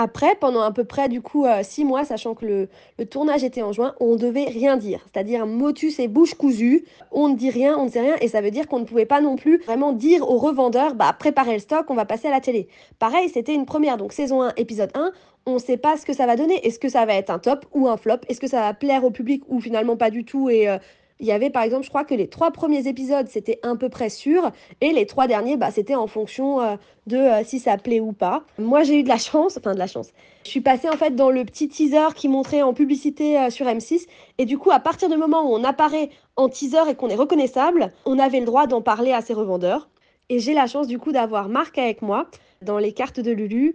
Après, pendant à peu près du coup euh, six mois, sachant que le, tournage était en juin, on ne devait rien dire. C'est-à-dire motus et bouche cousue, on ne dit rien, on ne sait rien, et ça veut dire qu'on ne pouvait pas non plus vraiment dire aux revendeurs, bah préparez le stock, on va passer à la télé. Pareil, c'était une première, donc saison 1, épisode 1, on ne sait pas ce que ça va donner. Est-ce que ça va être un top ou un flop Est-ce que ça va plaire au public ou finalement pas du tout et euh, il y avait par exemple, je crois que les trois premiers épisodes, c'était à peu près sûr, et les trois derniers, bah, c'était en fonction euh, de euh, si ça plaît ou pas. Moi, j'ai eu de la chance, enfin de la chance. Je suis passée en fait dans le petit teaser qui montrait en publicité euh, sur M6, et du coup, à partir du moment où on apparaît en teaser et qu'on est reconnaissable, on avait le droit d'en parler à ses revendeurs. Et j'ai la chance du coup d'avoir Marc avec moi dans les cartes de Lulu,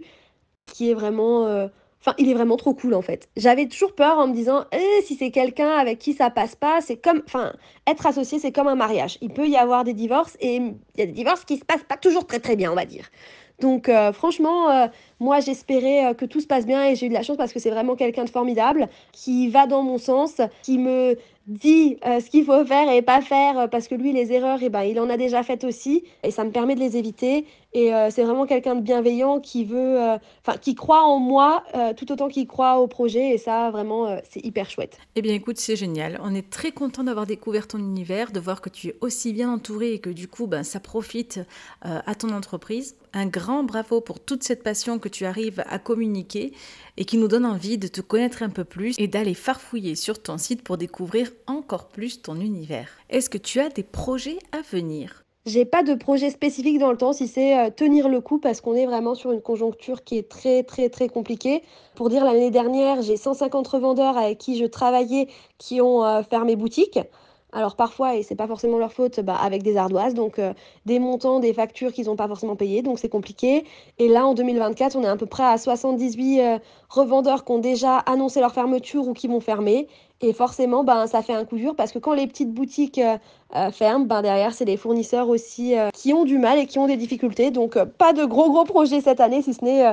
qui est vraiment Enfin, il est vraiment trop cool en fait. J'avais toujours peur en me disant, eh, si c'est quelqu'un avec qui ça passe pas, c'est comme, enfin, être associé, c'est comme un mariage. Il peut y avoir des divorces et il y a des divorces qui se passent pas toujours très très bien, on va dire. Donc euh, franchement, euh, moi j'espérais euh, que tout se passe bien et j'ai eu de la chance parce que c'est vraiment quelqu'un de formidable qui va dans mon sens, qui me dit euh, ce qu'il faut faire et pas faire euh, parce que lui les erreurs et eh ben il en a déjà faites aussi et ça me permet de les éviter et euh, c'est vraiment quelqu'un de bienveillant qui veut enfin qui croit en moi tout autant qu'il croit au projet et ça vraiment c'est hyper chouette. Eh bien écoute c'est génial on est très content d'avoir découvert ton univers de voir que tu es aussi bien entouré et que du coup ben ça profite à ton entreprise un grand bravo pour toute cette passion que tu arrives à communiquer et qui nous donne envie de te connaître un peu plus et d'aller farfouiller sur ton site pour découvrir encore plus ton univers. Est-ce que tu as des projets à venir j'ai pas de projet spécifique dans le temps, si c'est euh, tenir le coup, parce qu'on est vraiment sur une conjoncture qui est très, très, très compliquée. Pour dire, l'année dernière, j'ai 150 revendeurs avec qui je travaillais qui ont euh, fermé boutique. Alors parfois, et c'est pas forcément leur faute, bah, avec des ardoises, donc euh, des montants, des factures qu'ils n'ont pas forcément payées, donc c'est compliqué. Et là, en 2024, on est à peu près à 78 euh, revendeurs qui ont déjà annoncé leur fermeture ou qui vont fermer. Et forcément, ben, ça fait un coup dur parce que quand les petites boutiques euh, ferment, ben, derrière, c'est des fournisseurs aussi qui ont du mal et qui ont des difficultés. Donc, pas de gros, gros projets cette année, si ce n'est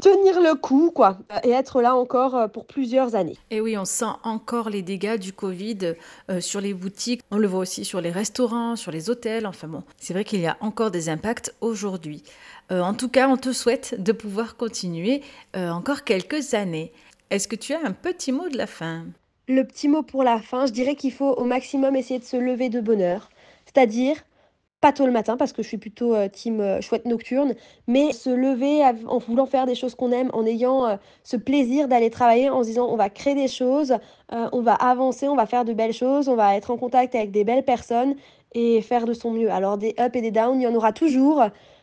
tenir le coup, quoi, euh, et être là encore euh, pour plusieurs années. Et oui, on sent encore les dégâts du Covid euh, sur les boutiques, on le voit aussi sur les restaurants, sur les hôtels, enfin bon, c'est vrai qu'il y a encore des impacts aujourd'hui. en tout cas, on te souhaite de pouvoir continuer encore quelques années. Est-ce que tu as un petit mot de la fin Le petit mot pour la fin, je dirais qu'il faut au maximum essayer de se lever de bonheur, c'est-à-dire pas tôt le matin parce que je suis plutôt euh, team euh, chouette nocturne, mais se lever en voulant faire des choses qu'on aime, en ayant euh, ce plaisir d'aller travailler, en se disant on va créer des choses, on va avancer, on va faire de belles choses, on va être en contact avec des belles personnes et faire de son mieux. Alors des ups et des downs, il y en aura toujours.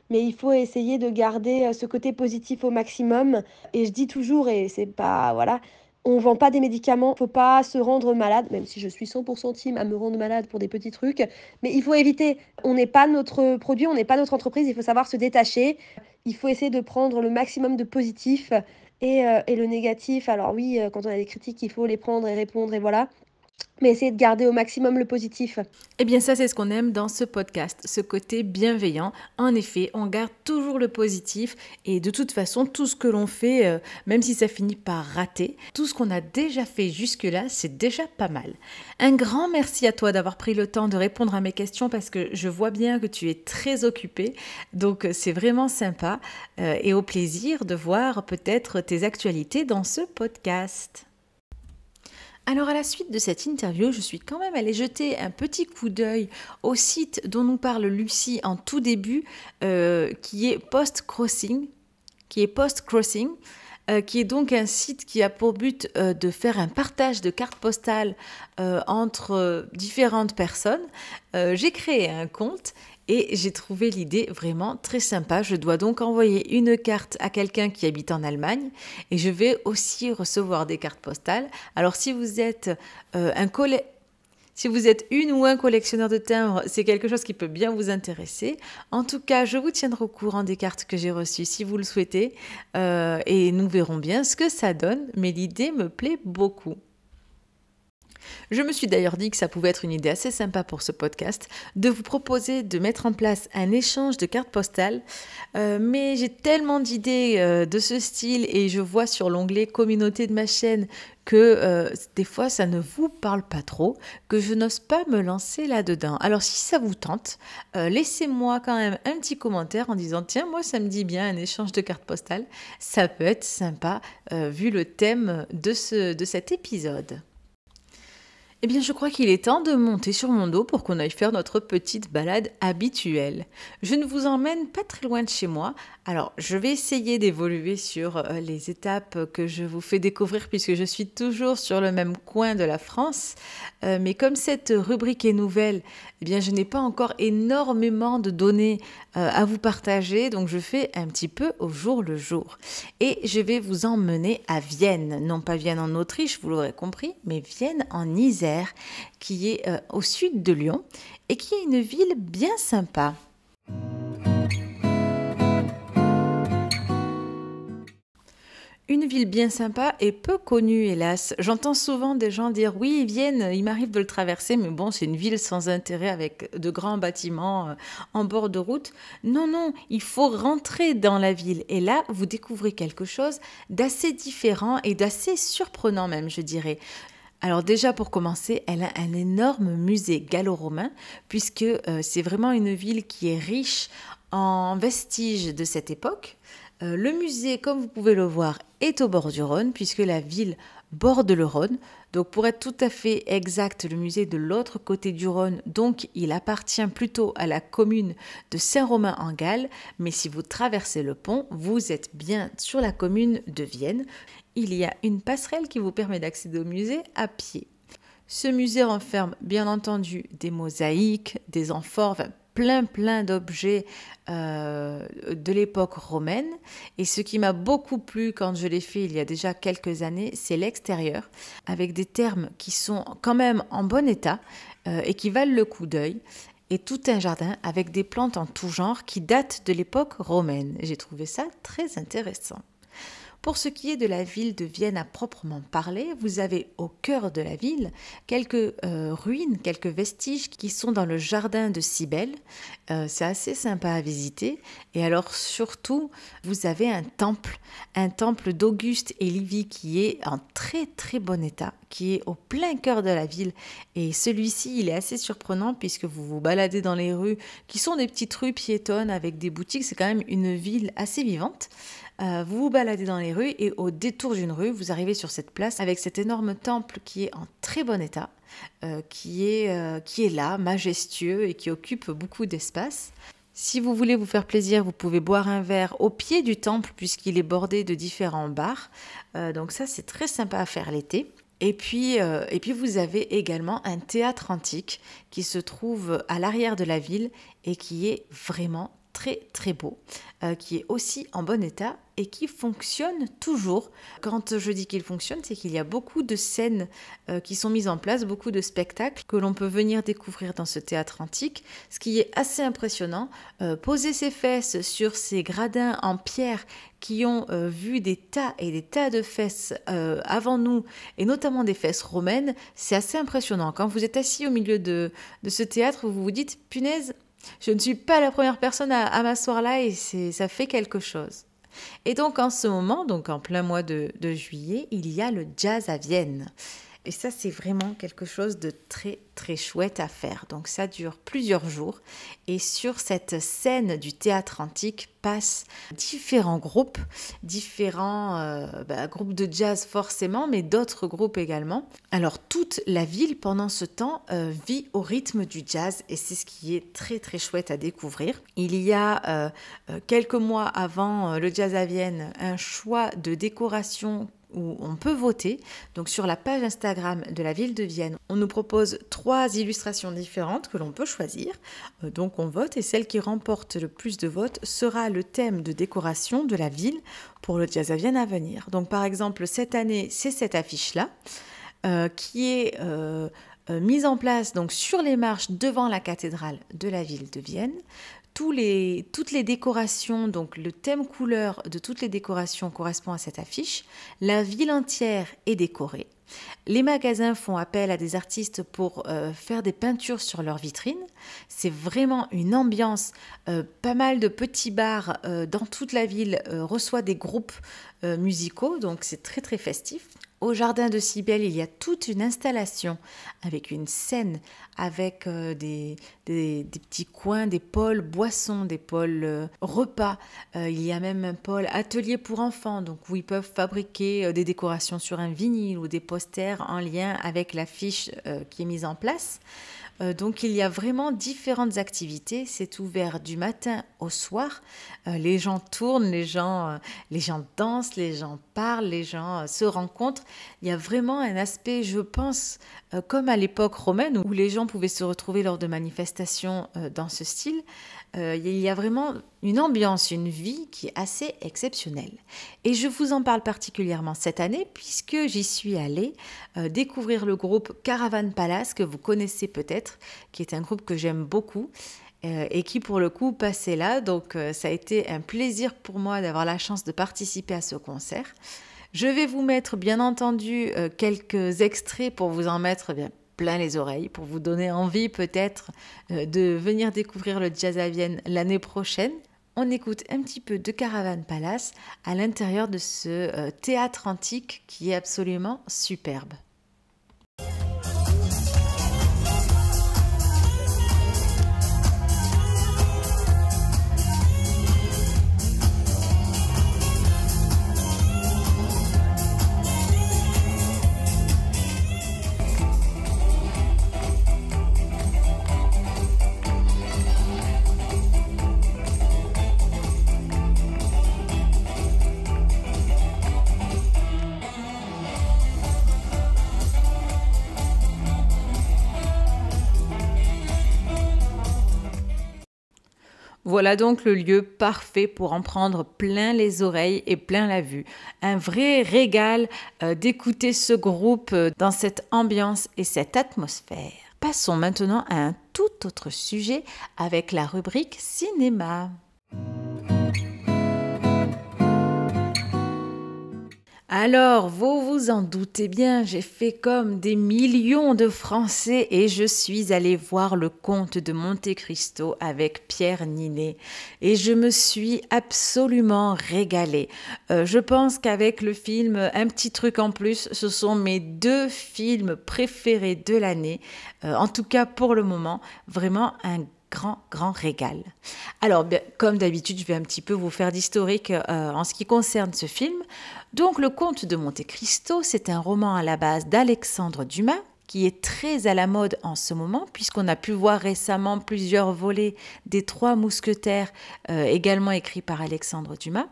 Mais il faut essayer de garder ce côté positif au maximum. Et je dis toujours, et c'est pas, voilà, on vend pas des médicaments, faut pas se rendre malade, même si je suis 100% team à me rendre malade pour des petits trucs, mais il faut éviter, on n'est pas notre produit, on n'est pas notre entreprise, il faut savoir se détacher, il faut essayer de prendre le maximum de positif et, euh, et le négatif, alors oui, euh, quand on a des critiques, il faut les prendre et répondre et voilà, mais essayer de garder au maximum le positif. Eh bien ça, c'est ce qu'on aime dans ce podcast, ce côté bienveillant. En effet, on garde toujours le positif et de toute façon, tout ce que l'on fait, euh, même si ça finit par rater, tout ce qu'on a déjà fait jusque-là, c'est déjà pas mal. Un grand merci à toi d'avoir pris le temps de répondre à mes questions parce que je vois bien que tu es très occupé, donc euh, c'est vraiment sympa euh, et au plaisir de voir peut-être tes actualités dans ce podcast. Alors à la suite de cette interview, je suis quand même allée jeter un petit coup d'œil au site dont nous parle Lucie en tout début, euh, qui est Post Crossing, qui est Post euh, qui est donc un site qui a pour but euh, de faire un partage de cartes postales entre différentes personnes. J'ai créé un compte et j'ai trouvé l'idée vraiment très sympa. Je dois donc envoyer une carte à quelqu'un qui habite en Allemagne et je vais aussi recevoir des cartes postales. Alors si vous êtes euh, un si vous êtes une ou un collectionneur de timbres, c'est quelque chose qui peut bien vous intéresser. En tout cas, je vous tiendrai au courant des cartes que j'ai reçues si vous le souhaitez. Euh, et nous verrons bien ce que ça donne. Mais l'idée me plaît beaucoup. Je me suis d'ailleurs dit que ça pouvait être une idée assez sympa pour ce podcast de vous proposer de mettre en place un échange de cartes postales, euh, mais j'ai tellement d'idées euh, de ce style et je vois sur l'onglet communauté de ma chaîne que euh, des fois ça ne vous parle pas trop, que je n'ose pas me lancer là-dedans. Alors si ça vous tente, laissez-moi quand même un petit commentaire en disant tiens moi ça me dit bien un échange de cartes postales, ça peut être sympa vu le thème de, ce, de cet épisode. Eh bien, je crois qu'il est temps de monter sur mon dos pour qu'on aille faire notre petite balade habituelle. Je ne vous emmène pas très loin de chez moi, alors je vais essayer d'évoluer sur euh, les étapes que je vous fais découvrir puisque je suis toujours sur le même coin de la France. Euh, mais comme cette rubrique est nouvelle, eh bien, je n'ai pas encore énormément de données euh, à vous partager, donc je fais un petit peu au jour le jour. Et je vais vous emmener à Vienne, non pas Vienne en Autriche, vous l'aurez compris, mais Vienne en Isère, qui est euh, au sud de Lyon et qui est une ville bien sympa. Une ville bien sympa et peu connue, hélas. J'entends souvent des gens dire oui, Vienne, il m'arrive de le traverser, mais bon, c'est une ville sans intérêt avec de grands bâtiments euh, en bord de route. Non, non, il faut rentrer dans la ville. Et là, vous découvrez quelque chose d'assez différent et d'assez surprenant même, je dirais. Alors déjà pour commencer, elle a un énorme musée gallo-romain puisque euh, c'est vraiment une ville qui est riche en vestiges de cette époque. Euh, le musée, comme vous pouvez le voir, est au bord du Rhône, puisque la ville borde le Rhône. Donc pour être tout à fait exact, le musée est de l'autre côté du Rhône, donc il appartient plutôt à la commune de Saint-Romain-en-Galles, mais si vous traversez le pont, vous êtes bien sur la commune de Vienne. Il y a une passerelle qui vous permet d'accéder au musée à pied. Ce musée renferme bien entendu des mosaïques, des amphores, plein plein d'objets euh, de l'époque romaine. Et ce qui m'a beaucoup plu quand je l'ai fait il y a déjà quelques années, c'est l'extérieur, avec des termes qui sont quand même en bon état euh, et qui valent le coup d'œil. Et tout un jardin avec des plantes en tout genre qui datent de l'époque romaine. J'ai trouvé ça très intéressant. Pour ce qui est de la ville de Vienne à proprement parler, vous avez au cœur de la ville quelques euh, ruines, quelques vestiges qui sont dans le jardin de Cybèle. Euh, c'est assez sympa à visiter. Et alors surtout, vous avez un temple, un temple d'Auguste et Livie qui est en très très bon état, qui est au plein cœur de la ville. Et celui-ci, il est assez surprenant puisque vous vous baladez dans les rues qui sont des petites rues piétonnes avec des boutiques. C'est quand même une ville assez vivante. Euh, vous vous baladez dans les rues et au détour d'une rue, vous arrivez sur cette place avec cet énorme temple qui est en très bon état, euh, qui, est, euh, qui est là, majestueux et qui occupe beaucoup d'espace. Si vous voulez vous faire plaisir, vous pouvez boire un verre au pied du temple puisqu'il est bordé de différents bars. donc ça, c'est très sympa à faire l'été. Et puis, et puis vous avez également un théâtre antique qui se trouve à l'arrière de la ville et qui est vraiment très très beau, euh, qui est aussi en bon état et qui fonctionne toujours. Quand je dis qu'il fonctionne, c'est qu'il y a beaucoup de scènes euh, qui sont mises en place, beaucoup de spectacles que l'on peut venir découvrir dans ce théâtre antique, ce qui est assez impressionnant. Euh, poser ses fesses sur ces gradins en pierre qui ont vu des tas et des tas de fesses avant nous, et notamment des fesses romaines, c'est assez impressionnant. Quand vous êtes assis au milieu de ce théâtre, vous vous dites, punaise, je ne suis pas la première personne à, m'asseoir là et ça fait quelque chose. Et donc en ce moment, donc en plein mois de juillet, il y a le jazz à Vienne. Et ça, c'est vraiment quelque chose de très, très chouette à faire. Donc ça dure plusieurs jours. Et sur cette scène du théâtre antique passent différents groupes, différents euh, bah, groupes de jazz forcément, mais d'autres groupes également. Alors toute la ville, pendant ce temps, euh, vit au rythme du jazz. Et c'est ce qui est très, très chouette à découvrir. Il y a euh, quelques mois avant le jazz à Vienne, un choix de décoration où on peut voter. Donc sur la page Instagram de la ville de Vienne, on nous propose trois illustrations différentes que l'on peut choisir. Euh, donc on vote et celle qui remporte le plus de votes sera le thème de décoration de la ville pour le Jazz à Vienne à venir. Donc par exemple cette année, c'est cette affiche-là euh, qui est euh, mise en place donc sur les marches devant la cathédrale de la ville de Vienne toutes les décorations, donc le thème couleur de toutes les décorations correspond à cette affiche. La ville entière est décorée. Les magasins font appel à des artistes pour euh, faire des peintures sur leurs vitrines. C'est vraiment une ambiance. Euh, pas mal de petits bars euh, dans toute la ville reçoivent des groupes musicaux, donc c'est très très festif. Au jardin de Cybèle, il y a toute une installation avec une scène, avec euh, des, des, petits coins, des pôles boissons, des pôles euh, repas. Euh, il y a même un pôle atelier pour enfants, donc où ils peuvent fabriquer des décorations sur un vinyle ou des posters en lien avec l'affiche qui est mise en place. Euh, donc il y a vraiment différentes activités. C'est ouvert du matin au soir. Euh, les gens tournent, les gens, euh, les gens dansent, les gens parlent, les gens se rencontrent. Il y a vraiment un aspect, je pense, comme à l'époque romaine où les gens pouvaient se retrouver lors de manifestations dans ce style. Euh, il y a vraiment une ambiance, une vie qui est assez exceptionnelle. Et je vous en parle particulièrement cette année puisque j'y suis allée euh, découvrir le groupe Caravan Palace que vous connaissez peut-être, qui est un groupe que j'aime beaucoup euh, et qui pour le coup passait là. Donc ça a été un plaisir pour moi d'avoir la chance de participer à ce concert. Je vais vous mettre bien entendu quelques extraits pour vous en mettre eh plein les oreilles pour vous donner envie peut-être euh, de venir découvrir le jazz à Vienne l'année prochaine. On écoute un petit peu de Caravan Palace à l'intérieur de ce euh, théâtre antique qui est absolument superbe. voilà donc le lieu parfait pour en prendre plein les oreilles et plein la vue. Un vrai régal euh, d'écouter ce groupe euh, dans cette ambiance et cette atmosphère. Passons maintenant à un tout autre sujet avec la rubrique cinéma. Alors, vous vous en doutez bien, j'ai fait comme des millions de Français et je suis allée voir le comte de Monte Cristo avec Pierre Ninet et je me suis absolument régalée. Euh, je pense qu'avec le film Un petit truc en plus, ce sont mes deux films préférés de l'année, euh, en tout cas pour le moment, vraiment un grand, grand régal. Alors, comme d'habitude, je vais un petit peu vous faire d'historique euh, en ce qui concerne ce film. Donc le comte de Monte Cristo, c'est un roman à la base d'Alexandre Dumas qui est très à la mode en ce moment, puisqu'on a pu voir récemment plusieurs volets des Trois Mousquetaires, euh, également écrits par Alexandre Dumas.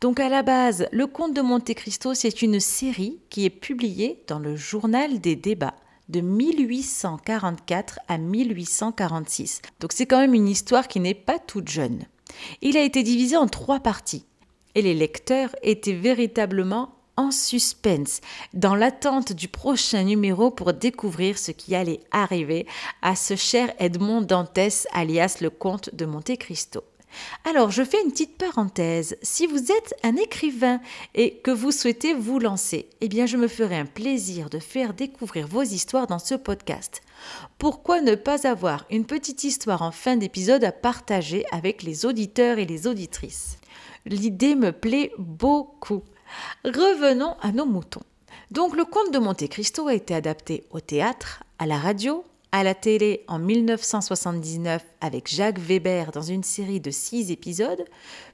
Donc à la base, Le Comte de Monte Cristo, c'est une série qui est publiée dans le Journal des débats de 1844 à 1846. Donc c'est quand même une histoire qui n'est pas toute jeune. Il a été divisé en trois parties et les lecteurs étaient véritablement en suspense, dans l'attente du prochain numéro pour découvrir ce qui allait arriver à ce cher Edmond Dantès, alias le comte de Monte Cristo. Alors, je fais une petite parenthèse. Si vous êtes un écrivain et que vous souhaitez vous lancer, eh bien, je me ferai un plaisir de faire découvrir vos histoires dans ce podcast. Pourquoi ne pas avoir une petite histoire en fin d'épisode à partager avec les auditeurs et les auditrices L'idée me plaît beaucoup. Revenons à nos moutons. Donc le conte de Monte Cristo a été adapté au théâtre, à la radio, à la télé en 1979 avec Jacques Weber dans une série de six épisodes,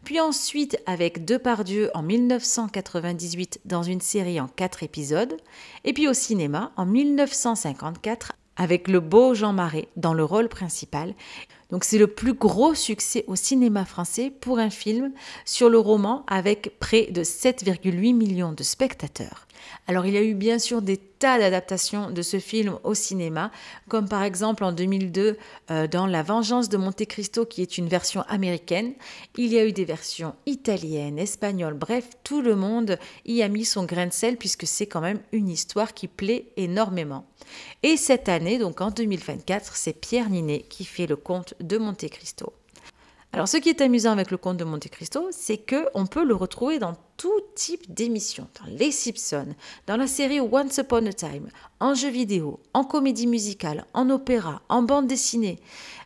puis ensuite avec Depardieu en 1998 dans une série en quatre épisodes, et puis au cinéma en 1954 avec le beau Jean Marais dans le rôle principal. Donc c'est le plus gros succès au cinéma français pour un film sur le roman avec près de 7,8 millions de spectateurs. Alors il y a eu bien sûr des tas d'adaptations de ce film au cinéma, comme par exemple en 2002 euh, dans La vengeance de Monte Cristo qui est une version américaine. Il y a eu des versions italiennes, espagnoles, bref, tout le monde y a mis son grain de sel puisque c'est quand même une histoire qui plaît énormément. Et cette année, donc en 2024, c'est Pierre Ninet qui fait le conte de Monte Cristo. Alors ce qui est amusant avec le conte de Monte Cristo, c'est que peut le retrouver dans tout type d'émissions, dans Les Simpsons, dans la série Once Upon a Time, en jeu vidéo, en comédie musicale, en opéra, en bande dessinée.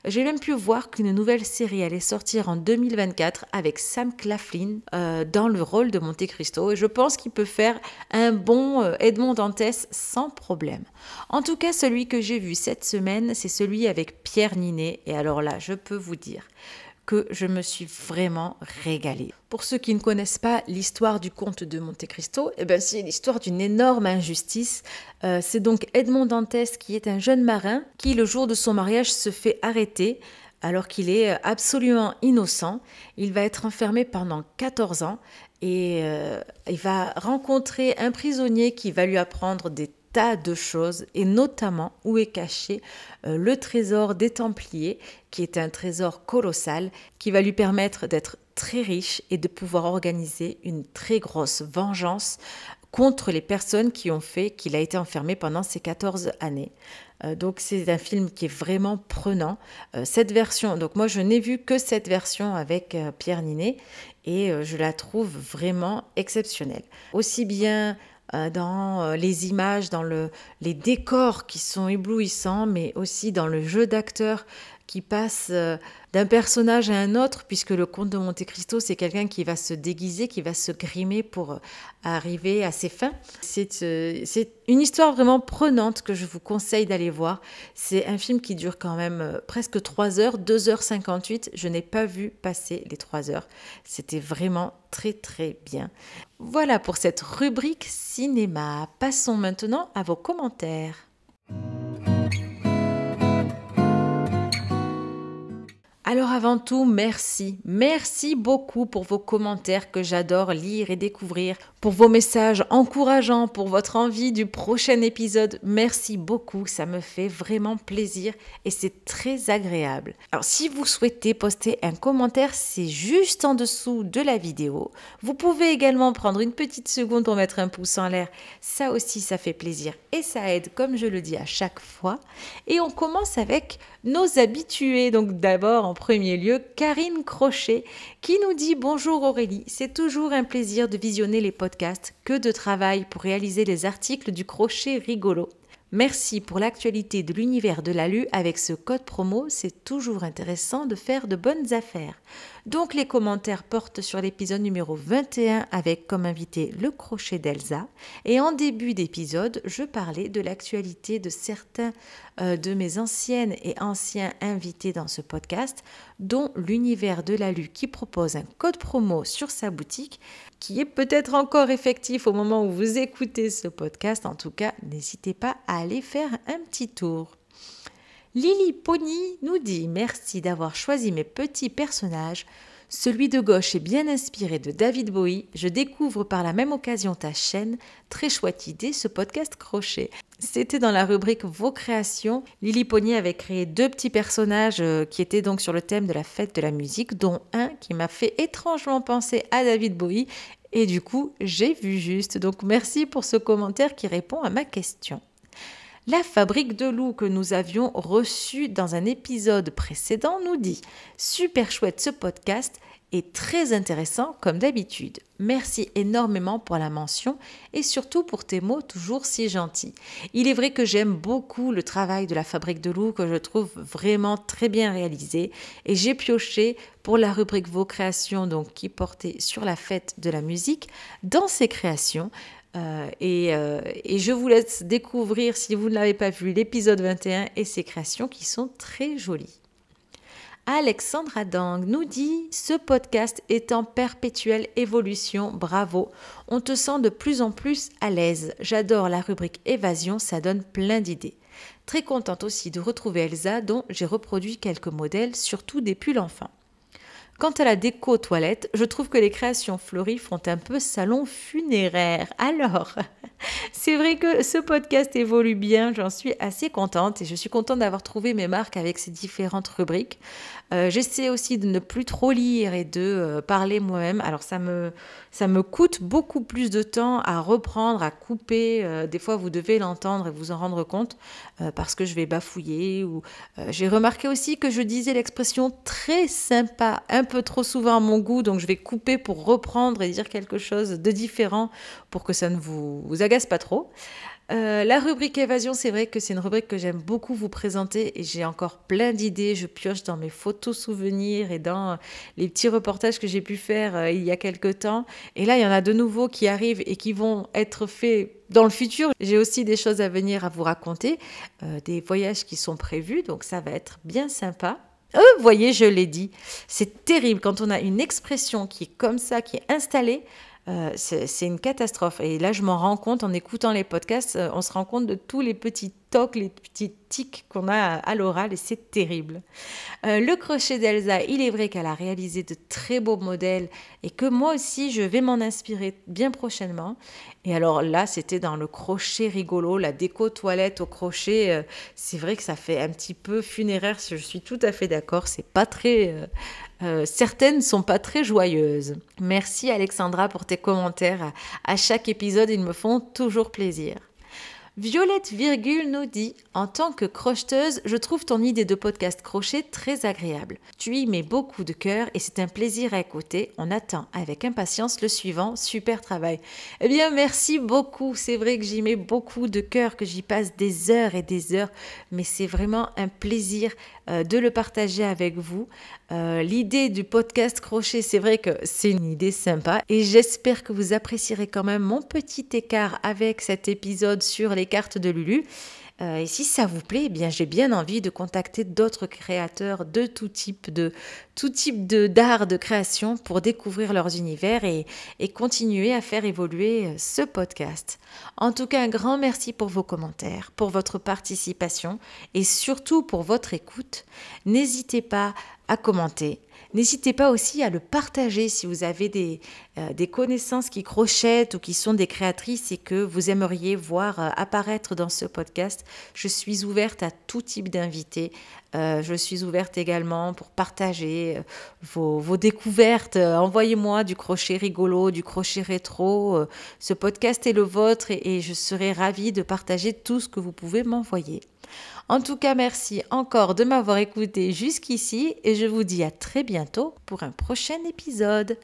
J'ai même pu voir qu'une nouvelle série allait sortir en 2024 avec Sam Claflin euh, dans le rôle de Monte Cristo et je pense qu'il peut faire un bon euh, Edmond Dantès sans problème. En tout cas, celui que j'ai vu cette semaine, c'est celui avec Pierre Ninet et alors là, je peux vous dire que je me suis vraiment régalée. Pour ceux qui ne connaissent pas l'histoire du comte de Monte Cristo, eh ben, c'est l'histoire d'une énorme injustice. Euh, c'est donc Edmond Dantès qui est un jeune marin qui, le jour de son mariage, se fait arrêter alors qu'il est euh, absolument innocent. Il va être enfermé pendant 14 ans et euh, il va rencontrer un prisonnier qui va lui apprendre des de choses, et notamment où est caché euh, le trésor des Templiers, qui est un trésor colossal, qui va lui permettre d'être très riche et de pouvoir organiser une très grosse vengeance contre les personnes qui ont fait qu'il a été enfermé pendant ces 14 années. Euh, donc c'est un film qui est vraiment prenant. Euh, cette version, donc moi je n'ai vu que cette version avec Pierre Ninet et je la trouve vraiment exceptionnelle. Aussi bien euh, dans euh, les images, dans les décors qui sont éblouissants, mais aussi dans le jeu d'acteurs qui passe euh, d'un personnage à un autre, puisque le comte de Monte Cristo, c'est quelqu'un qui va se déguiser, qui va se grimer pour euh, arriver à ses fins. Euh, c'est une histoire vraiment prenante que je vous conseille d'aller voir. C'est un film qui dure quand même presque 3 heures, 2h58. Je n'ai pas vu passer les 3 heures. C'était vraiment très très bien. Voilà pour cette rubrique cinéma. Passons maintenant à vos commentaires. Alors avant tout, merci. Merci beaucoup pour vos commentaires que j'adore lire et découvrir, pour vos messages encourageants, pour votre envie du prochain épisode. Merci beaucoup, ça me fait vraiment plaisir et c'est très agréable. Alors si vous souhaitez poster un commentaire, c'est juste en dessous de la vidéo. Vous pouvez également prendre une petite seconde pour mettre un pouce en l'air. Ça aussi, ça fait plaisir et ça aide, comme je le dis à chaque fois. Et on commence avec nos habitués. Donc d'abord, premier lieu Karine Crochet qui nous dit Bonjour Aurélie, c'est toujours un plaisir de visionner les podcasts, que de travail pour réaliser les articles du crochet rigolo. Merci pour l'actualité de l'univers de l'alu avec ce code promo, c'est toujours intéressant de faire de bonnes affaires. Donc les commentaires portent sur l'épisode numéro 21 avec comme invité le crochet d'Elsa et en début d'épisode, je parlais de l'actualité de certains euh, de mes anciennes et anciens invités dans ce podcast, dont l'univers de l'alu qui propose un code promo sur sa boutique qui est peut-être encore effectif au moment où vous écoutez ce podcast. En tout cas, n'hésitez pas à aller faire un petit tour. Lily Pony nous dit merci d'avoir choisi mes petits personnages celui de gauche est bien inspiré de David Bowie. Je découvre par la même occasion ta chaîne. Très chouette idée, ce podcast crochet. C'était dans la rubrique Vos créations. Lily Pony avait créé deux petits personnages euh, qui étaient donc sur le thème de la fête de la musique, dont un qui m'a fait étrangement penser à David Bowie. Et du coup, j'ai vu juste. Donc merci pour ce commentaire qui répond à ma question. La fabrique de loups que nous avions reçue dans un épisode précédent nous dit Super chouette ce podcast et très intéressant comme d'habitude. Merci énormément pour la mention et surtout pour tes mots toujours si gentils. Il est vrai que j'aime beaucoup le travail de la fabrique de loups que je trouve vraiment très bien réalisé et j'ai pioché pour la rubrique vos créations donc qui portait sur la fête de la musique dans ses créations euh, euh, et, je vous laisse découvrir, si vous ne l'avez pas vu, l'épisode 21 et ses créations qui sont très jolies. Alexandra Dang nous dit Ce podcast est en perpétuelle évolution, bravo. On te sent de plus en plus à l'aise. J'adore la rubrique évasion, ça donne plein d'idées. Très contente aussi de retrouver Elsa, dont j'ai reproduit quelques modèles, surtout des pulls Quant à la déco toilette, je trouve que les créations fleuries font un peu salon funéraire. Alors, [LAUGHS] c'est vrai que ce podcast évolue bien, j'en suis assez contente et je suis contente d'avoir trouvé mes marques avec ces différentes rubriques. Euh, j'essaie aussi de ne plus trop lire et de euh, parler moi-même. Alors ça me, ça me coûte beaucoup plus de temps à reprendre, à couper. Euh, des fois, vous devez l'entendre et vous en rendre compte parce que je vais bafouiller. Ou j'ai remarqué aussi que je disais l'expression très sympa un peu trop souvent à mon goût, donc je vais couper pour reprendre et dire quelque chose de différent pour que ça ne vous, agace pas trop. Euh, la rubrique évasion, c'est vrai que c'est une rubrique que j'aime beaucoup vous présenter et j'ai encore plein d'idées. Je pioche dans mes photos souvenirs et dans les petits reportages que j'ai pu faire euh, il y a quelque temps. Et là, il y en a de nouveaux qui arrivent et qui vont être faits dans le futur. J'ai aussi des choses à venir à vous raconter, euh, des voyages qui sont prévus, donc ça va être bien sympa. Euh, vous voyez, je l'ai dit. C'est terrible quand on a une expression qui est comme ça, qui est installée. Euh, c'est une catastrophe. Et là, je m'en rends compte en écoutant les podcasts, euh, on se rend compte de tous les petits tocs, les petits tics qu'on a à, l'oral et c'est terrible. Euh, le crochet d'Elsa, il est vrai qu'elle a réalisé de très beaux modèles et que moi aussi, je vais m'en inspirer bien prochainement. Et alors là, c'était dans le crochet rigolo, la déco toilette au crochet. c'est vrai que ça fait un petit peu funéraire, je suis tout à fait d'accord, c'est pas très euh, certaines sont pas très joyeuses. Merci Alexandra pour tes commentaires. À chaque épisode, ils me font toujours plaisir. Violette Virgule nous dit En tant que crocheteuse, je trouve ton idée de podcast crochet très agréable. Tu y mets beaucoup de cœur et c'est un plaisir à écouter. On attend avec impatience le suivant. Super travail. Eh bien, merci beaucoup. C'est vrai que j'y mets beaucoup de cœur, que j'y passe des heures et des heures, mais c'est vraiment un plaisir euh, de le partager avec vous. Euh, l'idée du podcast crochet, c'est vrai que c'est une idée sympa et j'espère que vous apprécierez quand même mon petit écart avec cet épisode sur les cartes de Lulu. Euh, et si ça vous plaît, eh bien j'ai bien envie de contacter d'autres créateurs de tout type de tout de d'art de création pour découvrir leurs univers et, et continuer à faire évoluer euh, ce podcast. En tout cas, un grand merci pour vos commentaires, pour votre participation et surtout pour votre écoute. N'hésitez pas à commenter, N'hésitez pas aussi à le partager si vous avez des, euh, des, connaissances qui crochettent ou qui sont des créatrices et que vous aimeriez voir euh, apparaître dans ce podcast. Je suis ouverte à tout type d'invités. Euh, je suis ouverte également pour partager vos, découvertes. Envoyez-moi du crochet rigolo, du crochet rétro. ce podcast est le vôtre et je serai ravie de partager tout ce que vous pouvez m'envoyer. En tout cas, merci encore de m'avoir écouté jusqu'ici et je vous dis à très bientôt pour un prochain épisode.